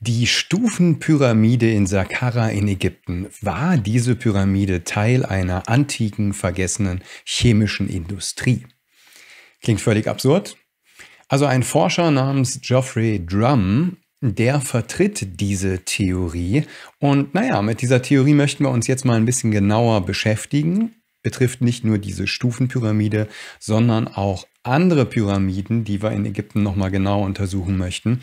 Die Stufenpyramide in Saqqara in Ägypten, war diese Pyramide Teil einer antiken, vergessenen chemischen Industrie? Klingt völlig absurd. Also ein Forscher namens Geoffrey Drum der vertritt diese Theorie. Und naja, mit dieser Theorie möchten wir uns jetzt mal ein bisschen genauer beschäftigen. Betrifft nicht nur diese Stufenpyramide, sondern auch andere Pyramiden, die wir in Ägypten nochmal genau untersuchen möchten.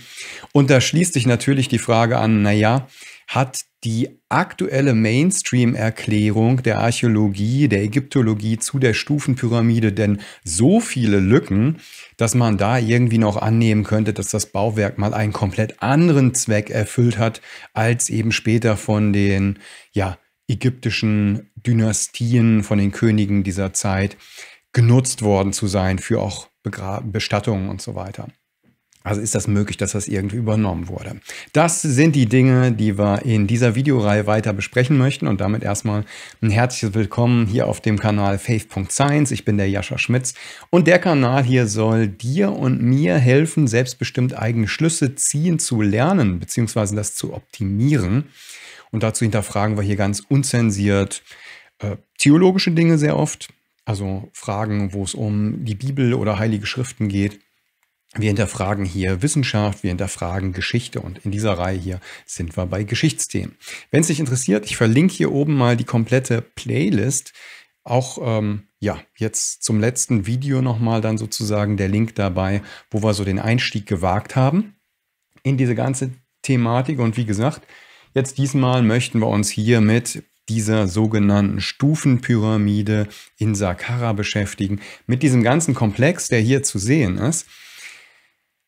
Und da schließt sich natürlich die Frage an, naja, hat die aktuelle Mainstream-Erklärung der Archäologie, der Ägyptologie zu der Stufenpyramide denn so viele Lücken, dass man da irgendwie noch annehmen könnte, dass das Bauwerk mal einen komplett anderen Zweck erfüllt hat, als eben später von den ja, ägyptischen Dynastien, von den Königen dieser Zeit genutzt worden zu sein für auch Bestattungen und so weiter. Also ist das möglich, dass das irgendwie übernommen wurde. Das sind die Dinge, die wir in dieser Videoreihe weiter besprechen möchten und damit erstmal ein herzliches Willkommen hier auf dem Kanal faith.science. Ich bin der Jascha Schmitz und der Kanal hier soll dir und mir helfen, selbstbestimmt eigene Schlüsse ziehen zu lernen beziehungsweise das zu optimieren. Und dazu hinterfragen wir hier ganz unzensiert äh, theologische Dinge sehr oft, also Fragen, wo es um die Bibel oder heilige Schriften geht. Wir hinterfragen hier Wissenschaft, wir hinterfragen Geschichte und in dieser Reihe hier sind wir bei Geschichtsthemen. Wenn es dich interessiert, ich verlinke hier oben mal die komplette Playlist. Auch ähm, ja, jetzt zum letzten Video nochmal dann sozusagen der Link dabei, wo wir so den Einstieg gewagt haben in diese ganze Thematik. Und wie gesagt, jetzt diesmal möchten wir uns hier mit dieser sogenannten Stufenpyramide in Saqqara beschäftigen, mit diesem ganzen Komplex, der hier zu sehen ist.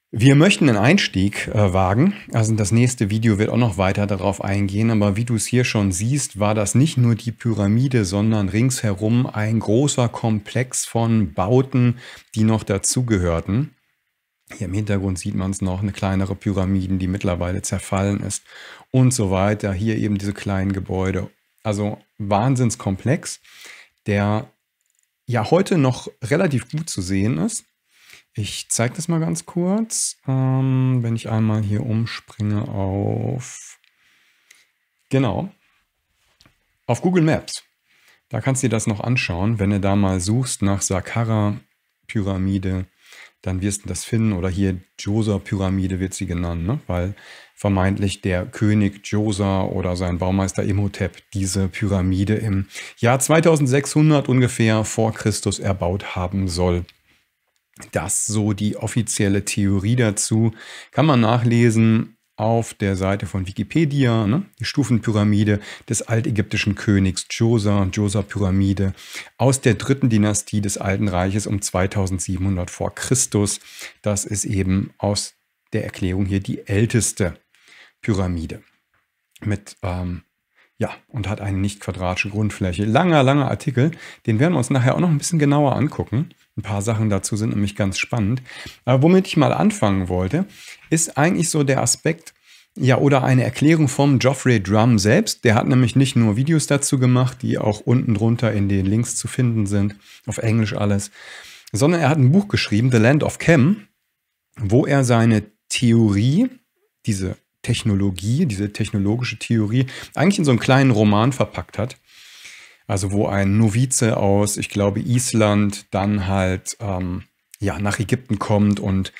Wir möchten einen Einstieg äh, wagen. Also das nächste Video wird auch noch weiter darauf eingehen. Aber wie du es hier schon siehst, war das nicht nur die Pyramide, sondern ringsherum ein großer Komplex von Bauten, die noch dazugehörten. Hier im Hintergrund sieht man es noch, eine kleinere Pyramide, die mittlerweile zerfallen ist und so weiter. Hier eben diese kleinen Gebäude also wahnsinnskomplex, der ja heute noch relativ gut zu sehen ist. Ich zeige das mal ganz kurz, ähm, wenn ich einmal hier umspringe auf, genau, auf Google Maps. Da kannst du dir das noch anschauen, wenn du da mal suchst nach Saqqara-Pyramide dann wirst du das finden. Oder hier Djoser-Pyramide wird sie genannt, ne? weil vermeintlich der König Djoser oder sein Baumeister Imhotep diese Pyramide im Jahr 2600 ungefähr vor Christus erbaut haben soll. Das so die offizielle Theorie dazu. Kann man nachlesen auf der Seite von Wikipedia, ne? die Stufenpyramide des altägyptischen Königs Djoser, djosa pyramide aus der dritten Dynastie des Alten Reiches um 2700 vor Christus. Das ist eben aus der Erklärung hier die älteste Pyramide mit ähm, ja, und hat eine nicht quadratische Grundfläche. Langer, langer Artikel. Den werden wir uns nachher auch noch ein bisschen genauer angucken. Ein paar Sachen dazu sind nämlich ganz spannend. Aber womit ich mal anfangen wollte, ist eigentlich so der Aspekt, ja, oder eine Erklärung vom Geoffrey Drum selbst. Der hat nämlich nicht nur Videos dazu gemacht, die auch unten drunter in den Links zu finden sind, auf Englisch alles, sondern er hat ein Buch geschrieben, The Land of Chem, wo er seine Theorie, diese Technologie, diese technologische Theorie, eigentlich in so einen kleinen Roman verpackt hat. Also wo ein Novize aus, ich glaube, Island dann halt ähm, ja, nach Ägypten kommt und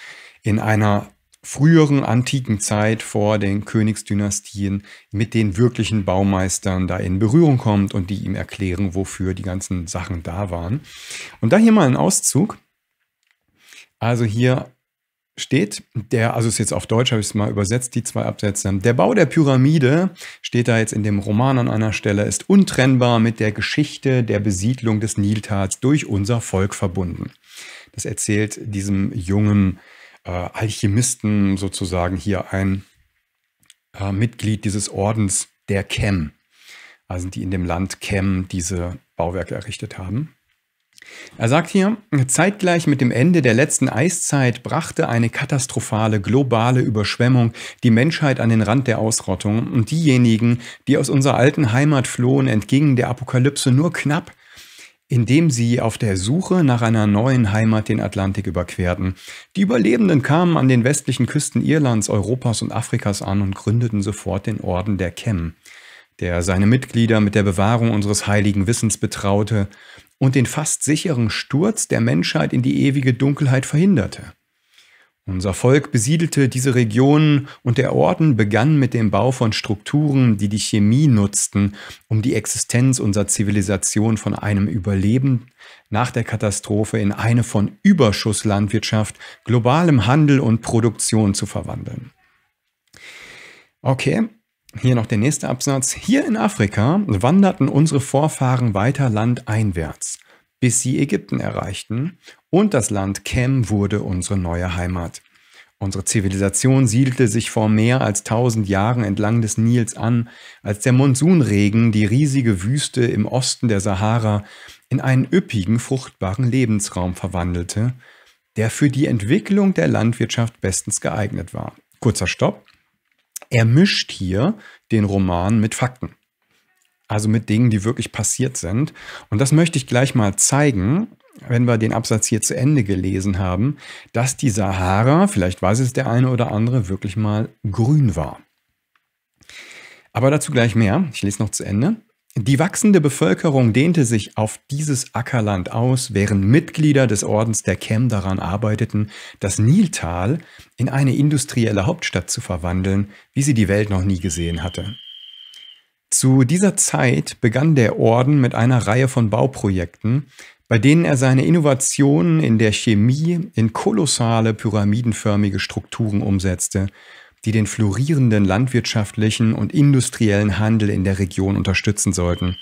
in einer früheren antiken Zeit vor den Königsdynastien mit den wirklichen Baumeistern da in Berührung kommt und die ihm erklären, wofür die ganzen Sachen da waren. Und da hier mal ein Auszug. Also hier steht, der, also ist jetzt auf Deutsch, habe ich es mal übersetzt, die zwei Absätze. Der Bau der Pyramide, steht da jetzt in dem Roman an einer Stelle, ist untrennbar mit der Geschichte der Besiedlung des Niltals durch unser Volk verbunden. Das erzählt diesem jungen äh, Alchemisten sozusagen hier ein äh, Mitglied dieses Ordens der Chem. Also die in dem Land Chem diese Bauwerke errichtet haben. Er sagt hier, zeitgleich mit dem Ende der letzten Eiszeit brachte eine katastrophale globale Überschwemmung die Menschheit an den Rand der Ausrottung und diejenigen, die aus unserer alten Heimat flohen, entgingen der Apokalypse nur knapp, indem sie auf der Suche nach einer neuen Heimat den Atlantik überquerten. Die Überlebenden kamen an den westlichen Küsten Irlands, Europas und Afrikas an und gründeten sofort den Orden der Chem, der seine Mitglieder mit der Bewahrung unseres heiligen Wissens betraute und den fast sicheren Sturz der Menschheit in die ewige Dunkelheit verhinderte. Unser Volk besiedelte diese Regionen und der Orden begann mit dem Bau von Strukturen, die die Chemie nutzten, um die Existenz unserer Zivilisation von einem Überleben nach der Katastrophe in eine von Überschusslandwirtschaft, globalem Handel und Produktion zu verwandeln. Okay, hier noch der nächste Absatz. Hier in Afrika wanderten unsere Vorfahren weiter landeinwärts, bis sie Ägypten erreichten und das Land Kem wurde unsere neue Heimat. Unsere Zivilisation siedelte sich vor mehr als tausend Jahren entlang des Nils an, als der Monsunregen die riesige Wüste im Osten der Sahara in einen üppigen, fruchtbaren Lebensraum verwandelte, der für die Entwicklung der Landwirtschaft bestens geeignet war. Kurzer Stopp. Er mischt hier den Roman mit Fakten. Also mit Dingen, die wirklich passiert sind. Und das möchte ich gleich mal zeigen, wenn wir den Absatz hier zu Ende gelesen haben, dass die Sahara, vielleicht weiß es der eine oder andere, wirklich mal grün war. Aber dazu gleich mehr. Ich lese noch zu Ende. Die wachsende Bevölkerung dehnte sich auf dieses Ackerland aus, während Mitglieder des Ordens der Chem daran arbeiteten, das Niltal in eine industrielle Hauptstadt zu verwandeln, wie sie die Welt noch nie gesehen hatte. Zu dieser Zeit begann der Orden mit einer Reihe von Bauprojekten, bei denen er seine Innovationen in der Chemie in kolossale pyramidenförmige Strukturen umsetzte die den florierenden landwirtschaftlichen und industriellen Handel in der Region unterstützen sollten.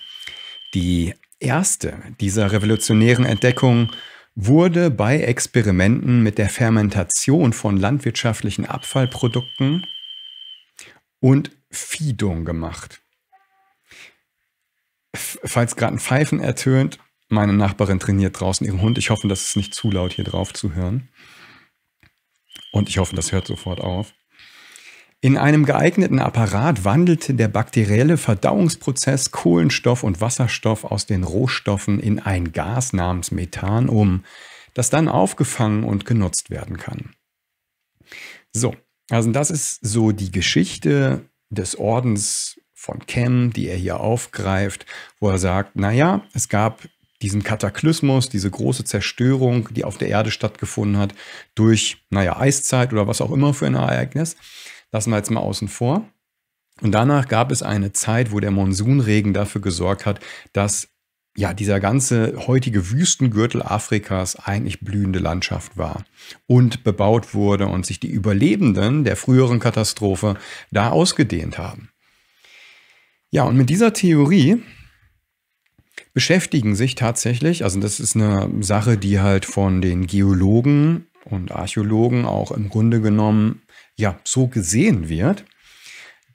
Die erste dieser revolutionären Entdeckungen wurde bei Experimenten mit der Fermentation von landwirtschaftlichen Abfallprodukten und Fiedung gemacht. F falls gerade ein Pfeifen ertönt, meine Nachbarin trainiert draußen ihren Hund. Ich hoffe, das ist nicht zu laut hier drauf zu hören. Und ich hoffe, das hört sofort auf. In einem geeigneten Apparat wandelte der bakterielle Verdauungsprozess Kohlenstoff und Wasserstoff aus den Rohstoffen in ein Gas namens Methan um, das dann aufgefangen und genutzt werden kann. So, also das ist so die Geschichte des Ordens von Chem, die er hier aufgreift, wo er sagt, naja, es gab diesen Kataklysmus, diese große Zerstörung, die auf der Erde stattgefunden hat, durch, naja, Eiszeit oder was auch immer für ein Ereignis lassen wir jetzt mal außen vor. Und danach gab es eine Zeit, wo der Monsunregen dafür gesorgt hat, dass ja, dieser ganze heutige Wüstengürtel Afrikas eigentlich blühende Landschaft war und bebaut wurde und sich die Überlebenden der früheren Katastrophe da ausgedehnt haben. Ja, und mit dieser Theorie beschäftigen sich tatsächlich, also das ist eine Sache, die halt von den Geologen und Archäologen auch im Grunde genommen ja so gesehen wird,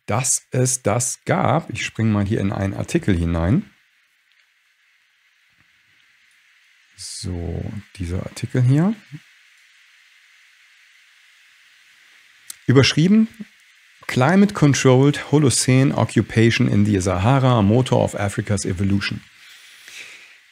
dass es das gab. Ich springe mal hier in einen Artikel hinein. So, dieser Artikel hier. Überschrieben Climate Controlled Holocene Occupation in the Sahara, Motor of Africa's Evolution.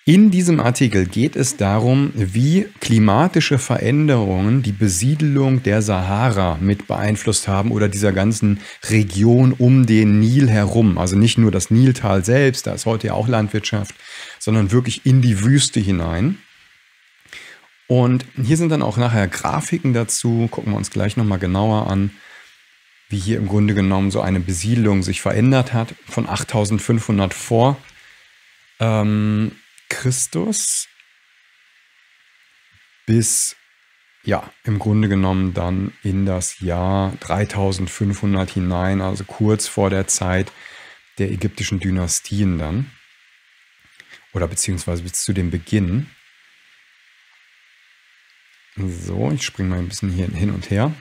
In diesem Artikel geht es darum, wie klimatische Veränderungen die Besiedelung der Sahara mit beeinflusst haben oder dieser ganzen Region um den Nil herum. Also nicht nur das Niltal selbst, da ist heute ja auch Landwirtschaft, sondern wirklich in die Wüste hinein. Und hier sind dann auch nachher Grafiken dazu, gucken wir uns gleich nochmal genauer an, wie hier im Grunde genommen so eine Besiedelung sich verändert hat von 8500 vor. Ähm, Christus bis ja, im Grunde genommen dann in das Jahr 3500 hinein, also kurz vor der Zeit der ägyptischen Dynastien dann oder beziehungsweise bis zu dem Beginn. So, ich springe mal ein bisschen hier hin und her.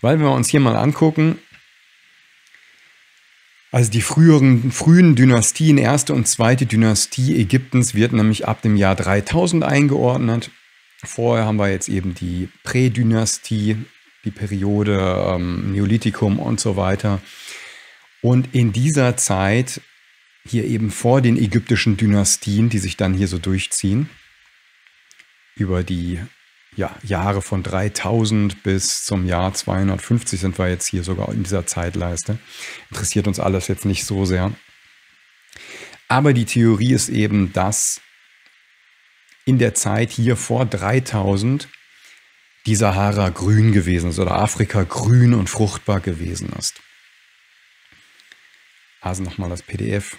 Weil wenn wir uns hier mal angucken, also die früheren, frühen Dynastien, erste und zweite Dynastie Ägyptens wird nämlich ab dem Jahr 3000 eingeordnet. Vorher haben wir jetzt eben die Prädynastie, die Periode ähm, Neolithikum und so weiter. Und in dieser Zeit, hier eben vor den ägyptischen Dynastien, die sich dann hier so durchziehen, über die ja, Jahre von 3000 bis zum Jahr 250 sind wir jetzt hier sogar in dieser Zeitleiste. Interessiert uns alles jetzt nicht so sehr. Aber die Theorie ist eben, dass in der Zeit hier vor 3000 die Sahara grün gewesen ist oder Afrika grün und fruchtbar gewesen ist. Also nochmal das PDF.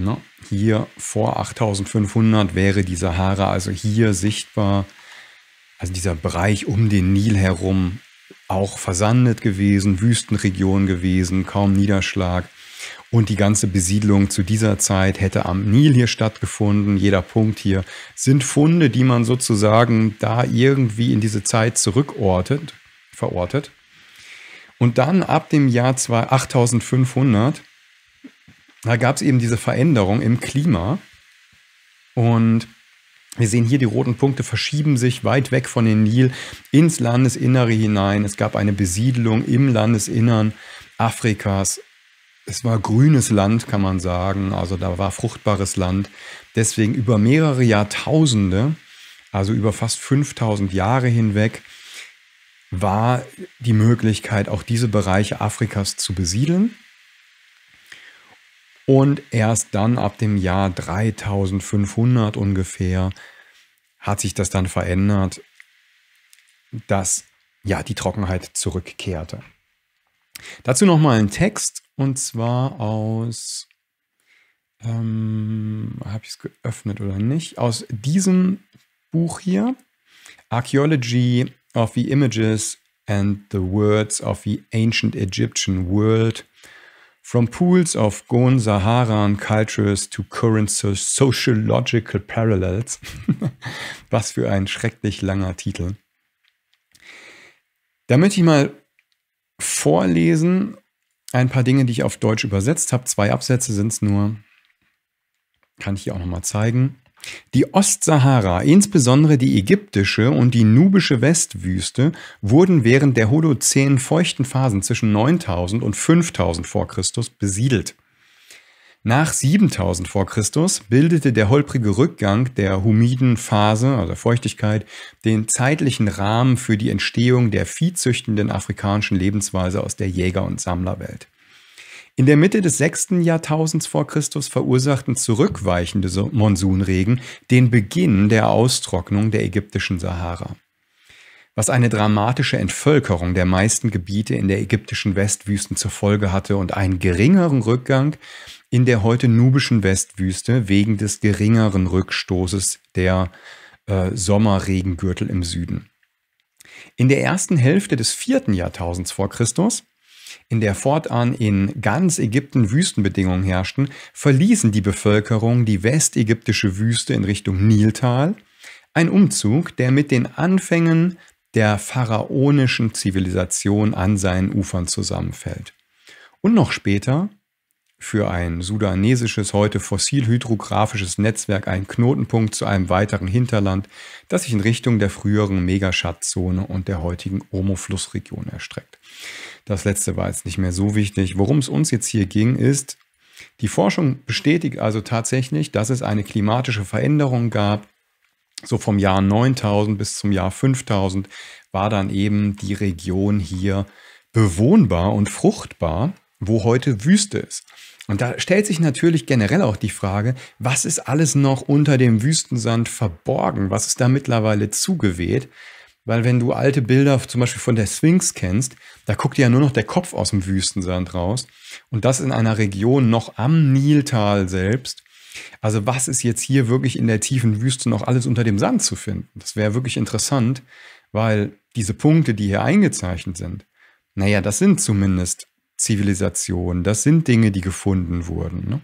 Ne? Hier vor 8500 wäre die Sahara, also hier sichtbar, also dieser Bereich um den Nil herum, auch versandet gewesen, Wüstenregion gewesen, kaum Niederschlag. Und die ganze Besiedlung zu dieser Zeit hätte am Nil hier stattgefunden. Jeder Punkt hier sind Funde, die man sozusagen da irgendwie in diese Zeit zurückortet, verortet. Und dann ab dem Jahr 8500 da gab es eben diese Veränderung im Klima. Und wir sehen hier, die roten Punkte verschieben sich weit weg von den Nil ins Landesinnere hinein. Es gab eine Besiedelung im Landesinnern Afrikas. Es war grünes Land, kann man sagen. Also da war fruchtbares Land. Deswegen über mehrere Jahrtausende, also über fast 5000 Jahre hinweg, war die Möglichkeit, auch diese Bereiche Afrikas zu besiedeln. Und erst dann ab dem Jahr 3500 ungefähr hat sich das dann verändert, dass ja die Trockenheit zurückkehrte. Dazu nochmal ein Text und zwar aus, ähm, habe ich es geöffnet oder nicht, aus diesem Buch hier, Archaeology of the Images and the Words of the Ancient Egyptian World From pools of Gon Saharan cultures to current sociological parallels. Was für ein schrecklich langer Titel. Da möchte ich mal vorlesen ein paar Dinge, die ich auf Deutsch übersetzt habe. Zwei Absätze sind es nur. Kann ich hier auch nochmal zeigen. Die Ostsahara, insbesondere die ägyptische und die nubische Westwüste, wurden während der Holozän feuchten Phasen zwischen 9000 und 5000 v. Chr. besiedelt. Nach 7000 v. Chr. bildete der holprige Rückgang der humiden Phase, also Feuchtigkeit, den zeitlichen Rahmen für die Entstehung der viehzüchtenden afrikanischen Lebensweise aus der Jäger- und Sammlerwelt. In der Mitte des 6. Jahrtausends vor Christus verursachten zurückweichende Monsunregen den Beginn der Austrocknung der ägyptischen Sahara was eine dramatische Entvölkerung der meisten Gebiete in der ägyptischen Westwüsten zur Folge hatte und einen geringeren Rückgang in der heute nubischen Westwüste wegen des geringeren Rückstoßes der äh, Sommerregengürtel im Süden. In der ersten Hälfte des 4. Jahrtausends vor Christus in der fortan in ganz Ägypten Wüstenbedingungen herrschten, verließen die Bevölkerung die westägyptische Wüste in Richtung Niltal, ein Umzug, der mit den Anfängen der pharaonischen Zivilisation an seinen Ufern zusammenfällt. Und noch später, für ein sudanesisches, heute fossilhydrographisches Netzwerk ein Knotenpunkt zu einem weiteren Hinterland, das sich in Richtung der früheren Megaschatzzone und der heutigen Omo-Flussregion erstreckt. Das letzte war jetzt nicht mehr so wichtig. Worum es uns jetzt hier ging, ist, die Forschung bestätigt also tatsächlich, dass es eine klimatische Veränderung gab. So vom Jahr 9000 bis zum Jahr 5000 war dann eben die Region hier bewohnbar und fruchtbar, wo heute Wüste ist. Und da stellt sich natürlich generell auch die Frage, was ist alles noch unter dem Wüstensand verborgen? Was ist da mittlerweile zugeweht? Weil wenn du alte Bilder zum Beispiel von der Sphinx kennst, da guckt ja nur noch der Kopf aus dem Wüstensand raus. Und das in einer Region noch am Niltal selbst. Also was ist jetzt hier wirklich in der tiefen Wüste noch alles unter dem Sand zu finden? Das wäre wirklich interessant, weil diese Punkte, die hier eingezeichnet sind, naja, das sind zumindest Zivilisationen, das sind Dinge, die gefunden wurden. Ne?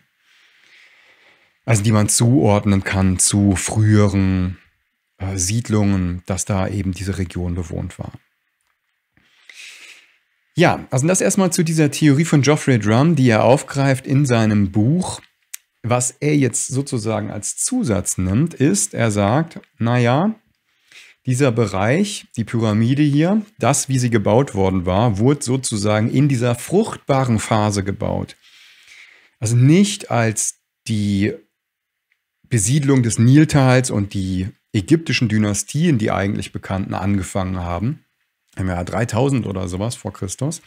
Also die man zuordnen kann zu früheren äh, Siedlungen, dass da eben diese Region bewohnt war. Ja, also das erstmal zu dieser Theorie von Geoffrey Drum, die er aufgreift in seinem Buch. Was er jetzt sozusagen als Zusatz nimmt, ist, er sagt, naja, dieser Bereich, die Pyramide hier, das, wie sie gebaut worden war, wurde sozusagen in dieser fruchtbaren Phase gebaut. Also nicht als die Besiedlung des Niltals und die ägyptischen Dynastien, die eigentlich bekannten, angefangen haben, im Jahr 3000 oder sowas vor Christus,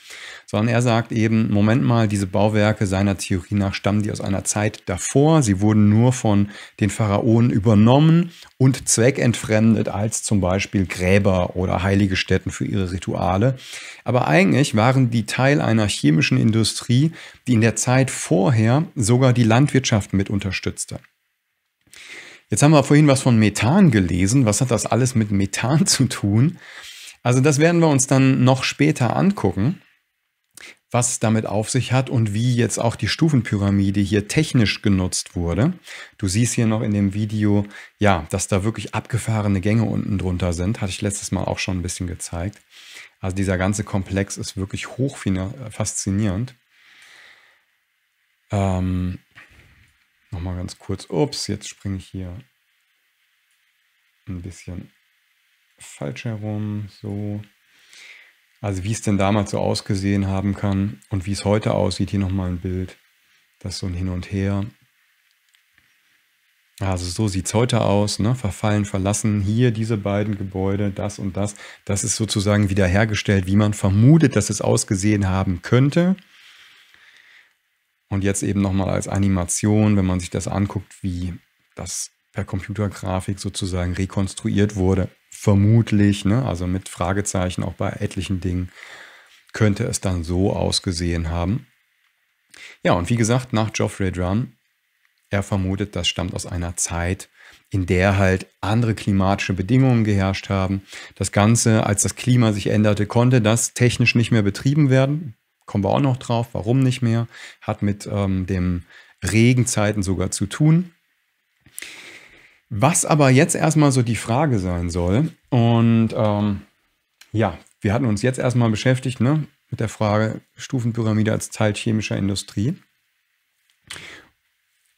sondern er sagt eben, Moment mal, diese Bauwerke seiner Theorie nach stammen die aus einer Zeit davor, sie wurden nur von den Pharaonen übernommen und zweckentfremdet als zum Beispiel Gräber oder heilige Stätten für ihre Rituale. Aber eigentlich waren die Teil einer chemischen Industrie, die in der Zeit vorher sogar die Landwirtschaft mit unterstützte. Jetzt haben wir vorhin was von Methan gelesen. Was hat das alles mit Methan zu tun? Also das werden wir uns dann noch später angucken, was es damit auf sich hat und wie jetzt auch die Stufenpyramide hier technisch genutzt wurde. Du siehst hier noch in dem Video, ja, dass da wirklich abgefahrene Gänge unten drunter sind. Hatte ich letztes Mal auch schon ein bisschen gezeigt. Also dieser ganze Komplex ist wirklich hoch faszinierend. Ähm, Nochmal ganz kurz. Ups, jetzt springe ich hier ein bisschen falsch herum. So. Also wie es denn damals so ausgesehen haben kann und wie es heute aussieht. Hier nochmal ein Bild. Das so ein Hin und Her. Also so sieht es heute aus, ne? verfallen, verlassen, hier diese beiden Gebäude, das und das. Das ist sozusagen wiederhergestellt, wie man vermutet, dass es ausgesehen haben könnte. Und jetzt eben nochmal als Animation, wenn man sich das anguckt, wie das per Computergrafik sozusagen rekonstruiert wurde, vermutlich, ne, also mit Fragezeichen auch bei etlichen Dingen, könnte es dann so ausgesehen haben. Ja, und wie gesagt, nach Geoffrey Drum, er vermutet, das stammt aus einer Zeit, in der halt andere klimatische Bedingungen geherrscht haben. Das Ganze, als das Klima sich änderte, konnte das technisch nicht mehr betrieben werden kommen wir auch noch drauf, warum nicht mehr, hat mit ähm, dem Regenzeiten sogar zu tun. Was aber jetzt erstmal so die Frage sein soll, und ähm, ja, wir hatten uns jetzt erstmal beschäftigt ne, mit der Frage Stufenpyramide als Teil chemischer Industrie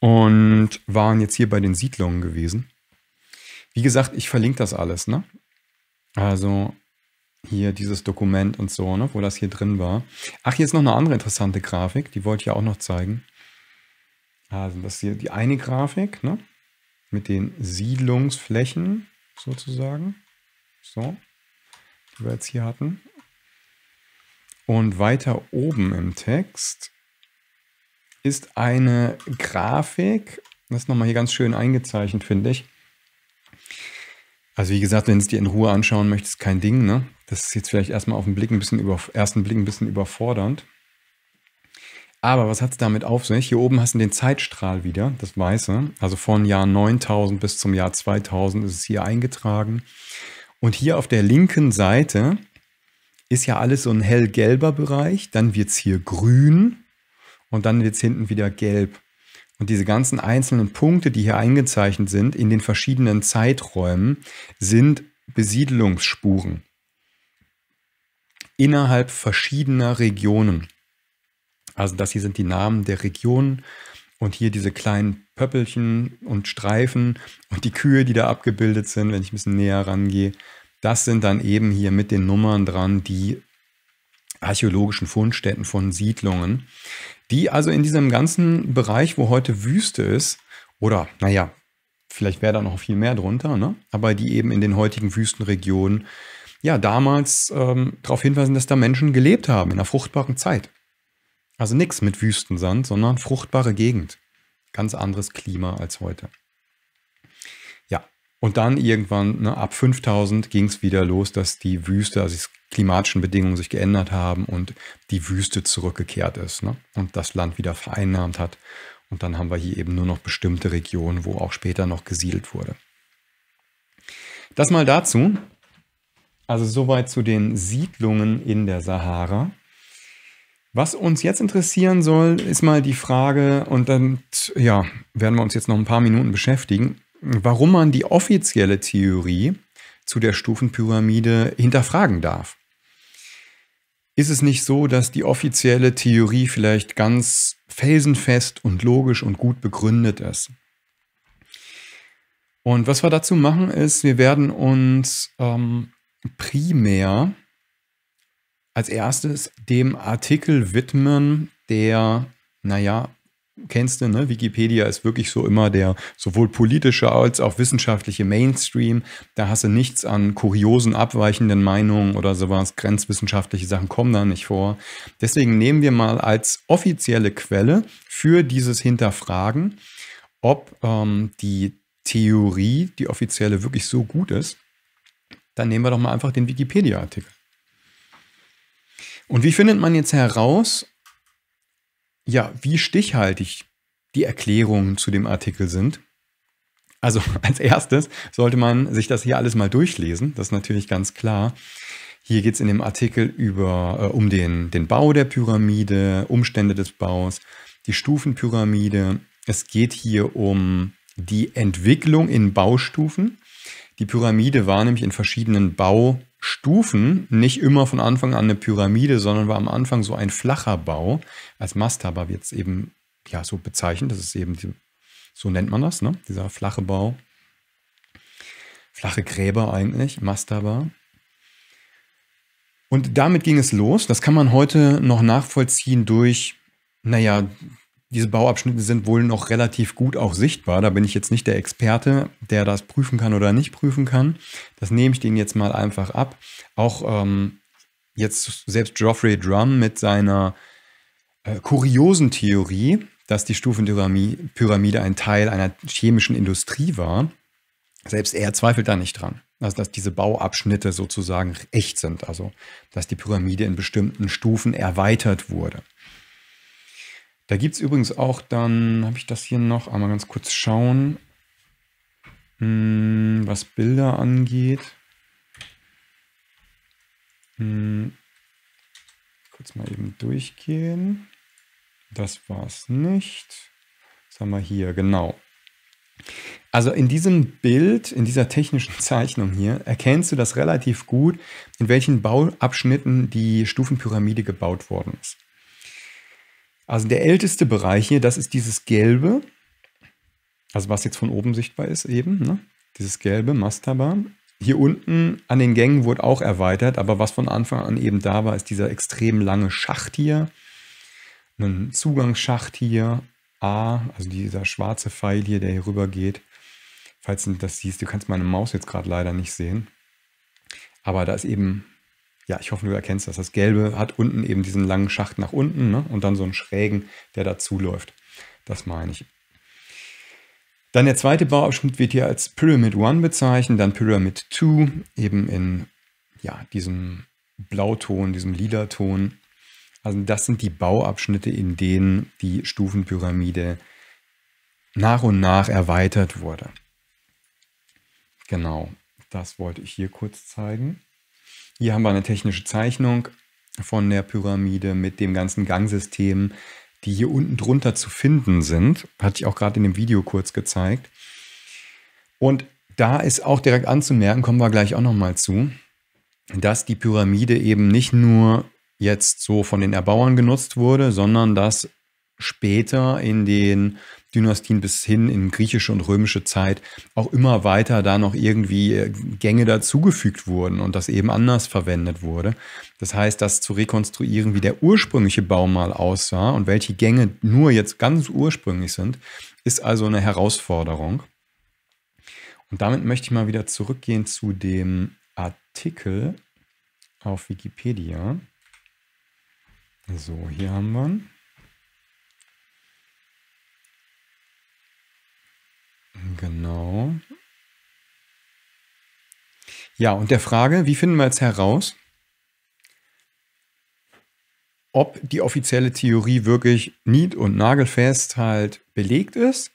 und waren jetzt hier bei den Siedlungen gewesen. Wie gesagt, ich verlinke das alles. Ne? Also hier dieses Dokument und so, ne, wo das hier drin war. Ach, hier ist noch eine andere interessante Grafik, die wollte ich ja auch noch zeigen. Also das ist hier die eine Grafik, ne, mit den Siedlungsflächen sozusagen. So, die wir jetzt hier hatten. Und weiter oben im Text ist eine Grafik, das ist nochmal hier ganz schön eingezeichnet, finde ich. Also wie gesagt, wenn du es dir in Ruhe anschauen möchtest, kein Ding, ne? Das ist jetzt vielleicht erstmal auf den Blick ein bisschen über, ersten Blick ein bisschen überfordernd. Aber was hat es damit auf sich? Hier oben hast du den Zeitstrahl wieder, das Weiße. Also von Jahr 9000 bis zum Jahr 2000 ist es hier eingetragen. Und hier auf der linken Seite ist ja alles so ein hellgelber Bereich. Dann wird es hier grün und dann wird es hinten wieder gelb. Und diese ganzen einzelnen Punkte, die hier eingezeichnet sind in den verschiedenen Zeiträumen, sind Besiedlungsspuren innerhalb verschiedener Regionen. Also das hier sind die Namen der Regionen und hier diese kleinen Pöppelchen und Streifen und die Kühe, die da abgebildet sind, wenn ich ein bisschen näher rangehe. Das sind dann eben hier mit den Nummern dran die archäologischen Fundstätten von Siedlungen, die also in diesem ganzen Bereich, wo heute Wüste ist, oder naja, vielleicht wäre da noch viel mehr drunter, ne? aber die eben in den heutigen Wüstenregionen ja damals ähm, darauf hinweisen, dass da Menschen gelebt haben in einer fruchtbaren Zeit. Also nichts mit Wüstensand, sondern fruchtbare Gegend. Ganz anderes Klima als heute. Ja, und dann irgendwann ne, ab 5000 ging es wieder los, dass die Wüste, also die klimatischen Bedingungen sich geändert haben und die Wüste zurückgekehrt ist ne, und das Land wieder vereinnahmt hat. Und dann haben wir hier eben nur noch bestimmte Regionen, wo auch später noch gesiedelt wurde. Das mal dazu. Also soweit zu den Siedlungen in der Sahara. Was uns jetzt interessieren soll, ist mal die Frage, und dann ja, werden wir uns jetzt noch ein paar Minuten beschäftigen, warum man die offizielle Theorie zu der Stufenpyramide hinterfragen darf. Ist es nicht so, dass die offizielle Theorie vielleicht ganz felsenfest und logisch und gut begründet ist? Und was wir dazu machen, ist, wir werden uns ähm, primär als erstes dem Artikel widmen, der, naja, kennst du, ne? Wikipedia ist wirklich so immer der sowohl politische als auch wissenschaftliche Mainstream. Da hast du nichts an kuriosen, abweichenden Meinungen oder sowas. Grenzwissenschaftliche Sachen kommen da nicht vor. Deswegen nehmen wir mal als offizielle Quelle für dieses Hinterfragen, ob ähm, die Theorie, die offizielle, wirklich so gut ist dann nehmen wir doch mal einfach den Wikipedia-Artikel. Und wie findet man jetzt heraus, ja, wie stichhaltig die Erklärungen zu dem Artikel sind? Also als erstes sollte man sich das hier alles mal durchlesen, das ist natürlich ganz klar. Hier geht es in dem Artikel über, äh, um den, den Bau der Pyramide, Umstände des Baus, die Stufenpyramide. Es geht hier um die Entwicklung in Baustufen. Die Pyramide war nämlich in verschiedenen Baustufen nicht immer von Anfang an eine Pyramide, sondern war am Anfang so ein flacher Bau. Als Mastaba wird es eben ja, so bezeichnet. Das ist eben, so nennt man das, ne? dieser flache Bau. Flache Gräber eigentlich, Mastaba. Und damit ging es los. Das kann man heute noch nachvollziehen durch, naja, diese Bauabschnitte sind wohl noch relativ gut auch sichtbar. Da bin ich jetzt nicht der Experte, der das prüfen kann oder nicht prüfen kann. Das nehme ich denen jetzt mal einfach ab. Auch ähm, jetzt selbst Geoffrey Drum mit seiner äh, kuriosen Theorie, dass die Stufenpyramide ein Teil einer chemischen Industrie war. Selbst er zweifelt da nicht dran, also dass diese Bauabschnitte sozusagen echt sind, also dass die Pyramide in bestimmten Stufen erweitert wurde. Da gibt es übrigens auch dann, habe ich das hier noch, einmal ganz kurz schauen, hm, was Bilder angeht. Hm, kurz mal eben durchgehen. Das war es nicht. Was haben wir hier? Genau. Also in diesem Bild, in dieser technischen Zeichnung hier, erkennst du das relativ gut, in welchen Bauabschnitten die Stufenpyramide gebaut worden ist. Also der älteste Bereich hier, das ist dieses gelbe, also was jetzt von oben sichtbar ist eben, ne? dieses gelbe Mastaba. Hier unten an den Gängen wurde auch erweitert, aber was von Anfang an eben da war, ist dieser extrem lange Schacht hier, ein Zugangsschacht hier, A, also dieser schwarze Pfeil hier, der hier rüber geht. Falls du das siehst, du kannst meine Maus jetzt gerade leider nicht sehen. Aber da ist eben ja, ich hoffe, du erkennst das. Das Gelbe hat unten eben diesen langen Schacht nach unten ne? und dann so einen schrägen, der dazu läuft. Das meine ich. Dann der zweite Bauabschnitt wird hier als Pyramid 1 bezeichnet, dann Pyramid 2, eben in ja, diesem Blauton, diesem Lila-Ton. Also das sind die Bauabschnitte, in denen die Stufenpyramide nach und nach erweitert wurde. Genau, das wollte ich hier kurz zeigen. Hier haben wir eine technische Zeichnung von der Pyramide mit dem ganzen Gangsystem, die hier unten drunter zu finden sind. Hatte ich auch gerade in dem Video kurz gezeigt. Und da ist auch direkt anzumerken, kommen wir gleich auch nochmal zu, dass die Pyramide eben nicht nur jetzt so von den Erbauern genutzt wurde, sondern dass später in den Dynastien bis hin in griechische und römische Zeit auch immer weiter da noch irgendwie äh, Gänge dazugefügt wurden und das eben anders verwendet wurde. Das heißt, das zu rekonstruieren, wie der ursprüngliche Baum mal aussah und welche Gänge nur jetzt ganz ursprünglich sind, ist also eine Herausforderung. Und damit möchte ich mal wieder zurückgehen zu dem Artikel auf Wikipedia. So, hier haben wir ihn. Genau. Ja, und der Frage, wie finden wir jetzt heraus, ob die offizielle Theorie wirklich nied- und nagelfest halt belegt ist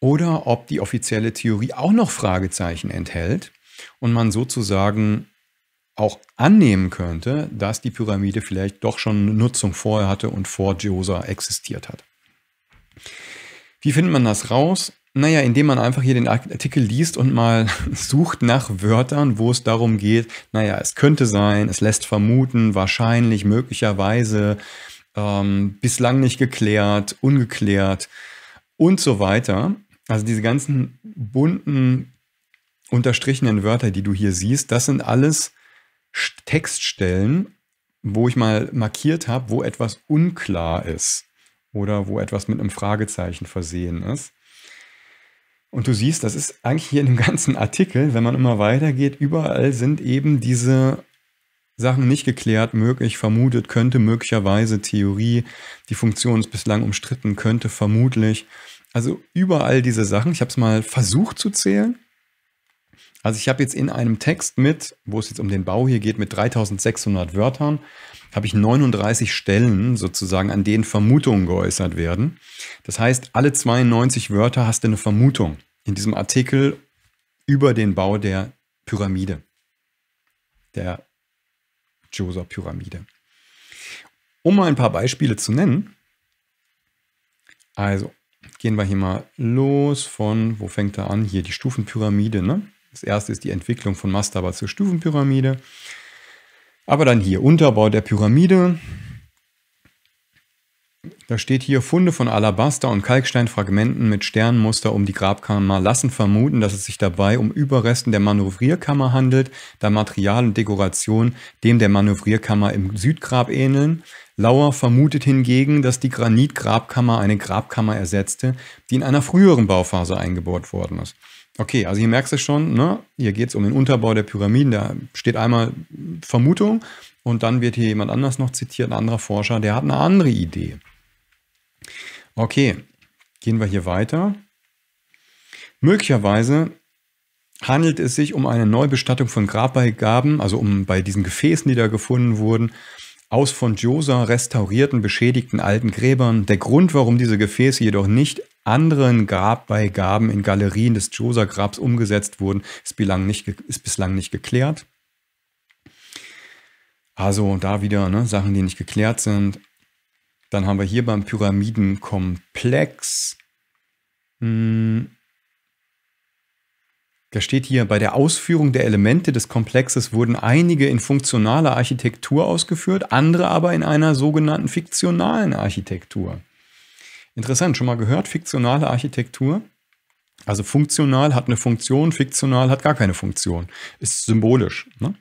oder ob die offizielle Theorie auch noch Fragezeichen enthält und man sozusagen auch annehmen könnte, dass die Pyramide vielleicht doch schon eine Nutzung vorher hatte und vor Geosa existiert hat. Wie findet man das raus? Naja, indem man einfach hier den Artikel liest und mal sucht nach Wörtern, wo es darum geht, naja, es könnte sein, es lässt vermuten, wahrscheinlich, möglicherweise, ähm, bislang nicht geklärt, ungeklärt und so weiter. Also diese ganzen bunten, unterstrichenen Wörter, die du hier siehst, das sind alles Textstellen, wo ich mal markiert habe, wo etwas unklar ist oder wo etwas mit einem Fragezeichen versehen ist. Und du siehst, das ist eigentlich hier in dem ganzen Artikel, wenn man immer weitergeht, überall sind eben diese Sachen nicht geklärt, möglich, vermutet, könnte möglicherweise, Theorie, die Funktion ist bislang umstritten, könnte vermutlich. Also überall diese Sachen, ich habe es mal versucht zu zählen, also ich habe jetzt in einem Text mit, wo es jetzt um den Bau hier geht, mit 3600 Wörtern, habe ich 39 Stellen sozusagen, an denen Vermutungen geäußert werden. Das heißt, alle 92 Wörter hast du eine Vermutung in diesem Artikel über den Bau der Pyramide, der Djoser-Pyramide. Um mal ein paar Beispiele zu nennen, also gehen wir hier mal los von, wo fängt er an? Hier die Stufenpyramide, ne? Das erste ist die Entwicklung von Mastaba zur Stufenpyramide. Aber dann hier Unterbau der Pyramide. Da steht hier, Funde von Alabaster- und Kalksteinfragmenten mit Sternmuster um die Grabkammer lassen vermuten, dass es sich dabei um Überresten der Manövrierkammer handelt, da Material und Dekoration dem der Manövrierkammer im Südgrab ähneln. Lauer vermutet hingegen, dass die Granitgrabkammer eine Grabkammer ersetzte, die in einer früheren Bauphase eingebaut worden ist. Okay, also hier merkst du schon, ne? hier geht es um den Unterbau der Pyramiden. Da steht einmal Vermutung und dann wird hier jemand anders noch zitiert, ein anderer Forscher, der hat eine andere Idee. Okay, gehen wir hier weiter. Möglicherweise handelt es sich um eine Neubestattung von Grabbeigaben, also um bei diesen Gefäßen, die da gefunden wurden, aus von Josa restaurierten beschädigten alten Gräbern. Der Grund, warum diese Gefäße jedoch nicht anderen Grabbeigaben in Galerien des Josa-Grabs umgesetzt wurden, ist bislang nicht, ist bislang nicht geklärt. Also da wieder ne, Sachen, die nicht geklärt sind. Dann haben wir hier beim Pyramidenkomplex. Hm, da steht hier, bei der Ausführung der Elemente des Komplexes wurden einige in funktionaler Architektur ausgeführt, andere aber in einer sogenannten fiktionalen Architektur. Interessant, schon mal gehört, fiktionale Architektur? Also funktional hat eine Funktion, fiktional hat gar keine Funktion. Ist symbolisch. Ne?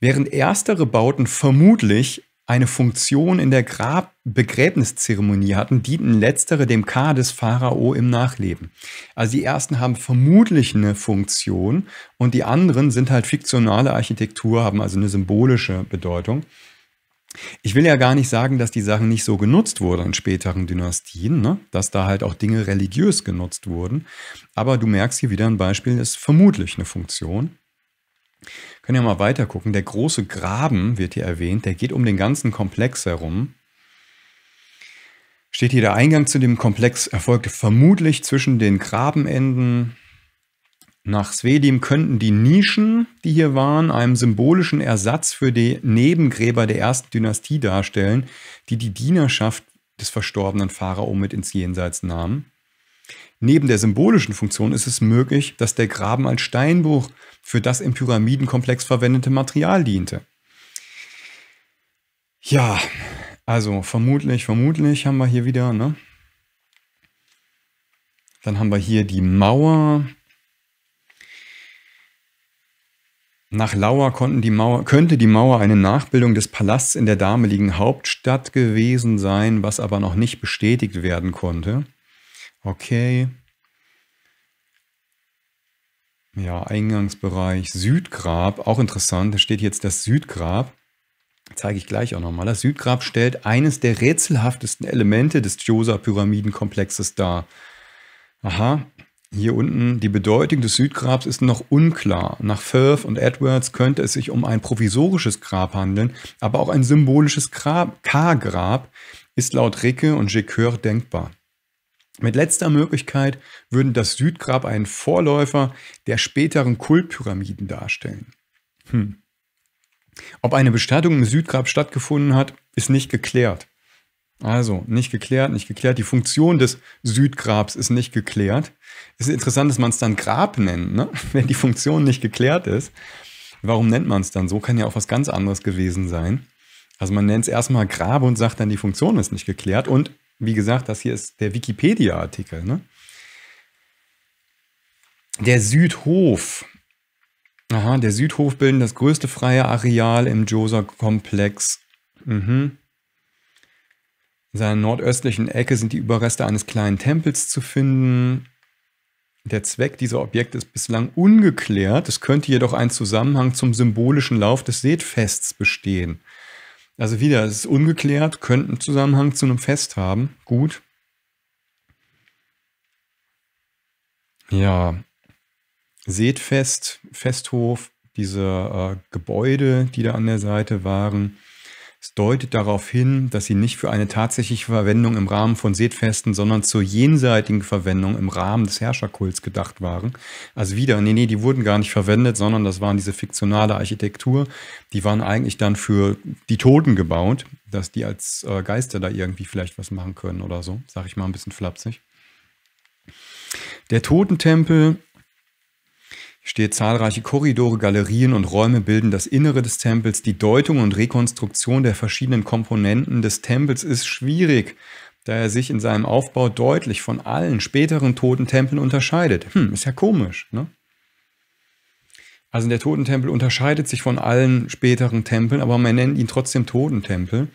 Während erstere Bauten vermutlich eine Funktion in der Grab Begräbniszeremonie hatten, dienten letztere dem K des Pharao im Nachleben. Also die ersten haben vermutlich eine Funktion und die anderen sind halt fiktionale Architektur, haben also eine symbolische Bedeutung. Ich will ja gar nicht sagen, dass die Sachen nicht so genutzt wurden in späteren Dynastien, ne? dass da halt auch Dinge religiös genutzt wurden. Aber du merkst hier wieder ein Beispiel, ist vermutlich eine Funktion. Können ja mal weiter gucken. Der große Graben wird hier erwähnt. Der geht um den ganzen Komplex herum. Steht hier, der Eingang zu dem Komplex erfolgte vermutlich zwischen den Grabenenden. Nach Svedim könnten die Nischen, die hier waren, einem symbolischen Ersatz für die Nebengräber der ersten Dynastie darstellen, die die Dienerschaft des verstorbenen Pharao mit ins Jenseits nahmen. Neben der symbolischen Funktion ist es möglich, dass der Graben als Steinbruch für das im Pyramidenkomplex verwendete Material diente. Ja, also vermutlich, vermutlich haben wir hier wieder, ne? Dann haben wir hier die Mauer. Nach Lauer die Mauer, könnte die Mauer eine Nachbildung des Palasts in der damaligen Hauptstadt gewesen sein, was aber noch nicht bestätigt werden konnte. Okay ja, Eingangsbereich Südgrab, auch interessant, da steht jetzt das Südgrab, zeige ich gleich auch nochmal. Das Südgrab stellt eines der rätselhaftesten Elemente des Djoser-Pyramidenkomplexes dar. Aha, hier unten, die Bedeutung des Südgrabs ist noch unklar. Nach Firth und Edwards könnte es sich um ein provisorisches Grab handeln, aber auch ein symbolisches K-Grab ist laut Ricke und Jecoeur denkbar. Mit letzter Möglichkeit würden das Südgrab einen Vorläufer der späteren Kultpyramiden darstellen. Hm. Ob eine Bestattung im Südgrab stattgefunden hat, ist nicht geklärt. Also nicht geklärt, nicht geklärt. Die Funktion des Südgrabs ist nicht geklärt. Es ist interessant, dass man es dann Grab nennt, ne? wenn die Funktion nicht geklärt ist. Warum nennt man es dann so? Kann ja auch was ganz anderes gewesen sein. Also man nennt es erstmal Grab und sagt dann, die Funktion ist nicht geklärt. Und wie gesagt, das hier ist der Wikipedia-Artikel. Ne? Der Südhof. Aha, der Südhof bilden das größte freie Areal im Josa-Komplex. Mhm. In seiner nordöstlichen Ecke sind die Überreste eines kleinen Tempels zu finden. Der Zweck dieser Objekte ist bislang ungeklärt. Es könnte jedoch ein Zusammenhang zum symbolischen Lauf des Seetfests bestehen. Also wieder, es ist ungeklärt, könnte einen Zusammenhang zu einem Fest haben. Gut. Ja. Seetfest, Festhof, diese äh, Gebäude, die da an der Seite waren. Es deutet darauf hin, dass sie nicht für eine tatsächliche Verwendung im Rahmen von Seetfesten, sondern zur jenseitigen Verwendung im Rahmen des Herrscherkults gedacht waren. Also wieder, nee, nee, die wurden gar nicht verwendet, sondern das waren diese fiktionale Architektur. Die waren eigentlich dann für die Toten gebaut, dass die als äh, Geister da irgendwie vielleicht was machen können oder so. Sag ich mal ein bisschen flapsig. Der Totentempel steht zahlreiche Korridore, Galerien und Räume bilden das Innere des Tempels. Die Deutung und Rekonstruktion der verschiedenen Komponenten des Tempels ist schwierig, da er sich in seinem Aufbau deutlich von allen späteren Totentempeln unterscheidet. Hm, ist ja komisch, ne? Also der Totentempel unterscheidet sich von allen späteren Tempeln, aber man nennt ihn trotzdem Totentempel.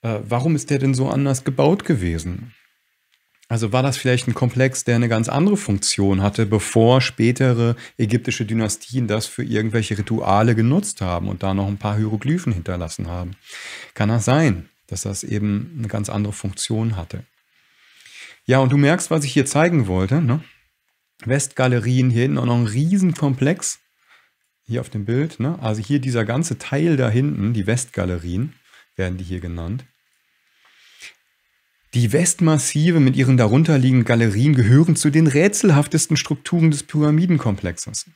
Äh, warum ist der denn so anders gebaut gewesen? Also war das vielleicht ein Komplex, der eine ganz andere Funktion hatte, bevor spätere ägyptische Dynastien das für irgendwelche Rituale genutzt haben und da noch ein paar Hieroglyphen hinterlassen haben. Kann das sein, dass das eben eine ganz andere Funktion hatte? Ja, und du merkst, was ich hier zeigen wollte. Ne? Westgalerien, hier hinten auch noch ein Riesenkomplex. Hier auf dem Bild, ne? also hier dieser ganze Teil da hinten, die Westgalerien werden die hier genannt. Die Westmassive mit ihren darunterliegenden Galerien gehören zu den rätselhaftesten Strukturen des Pyramidenkomplexes.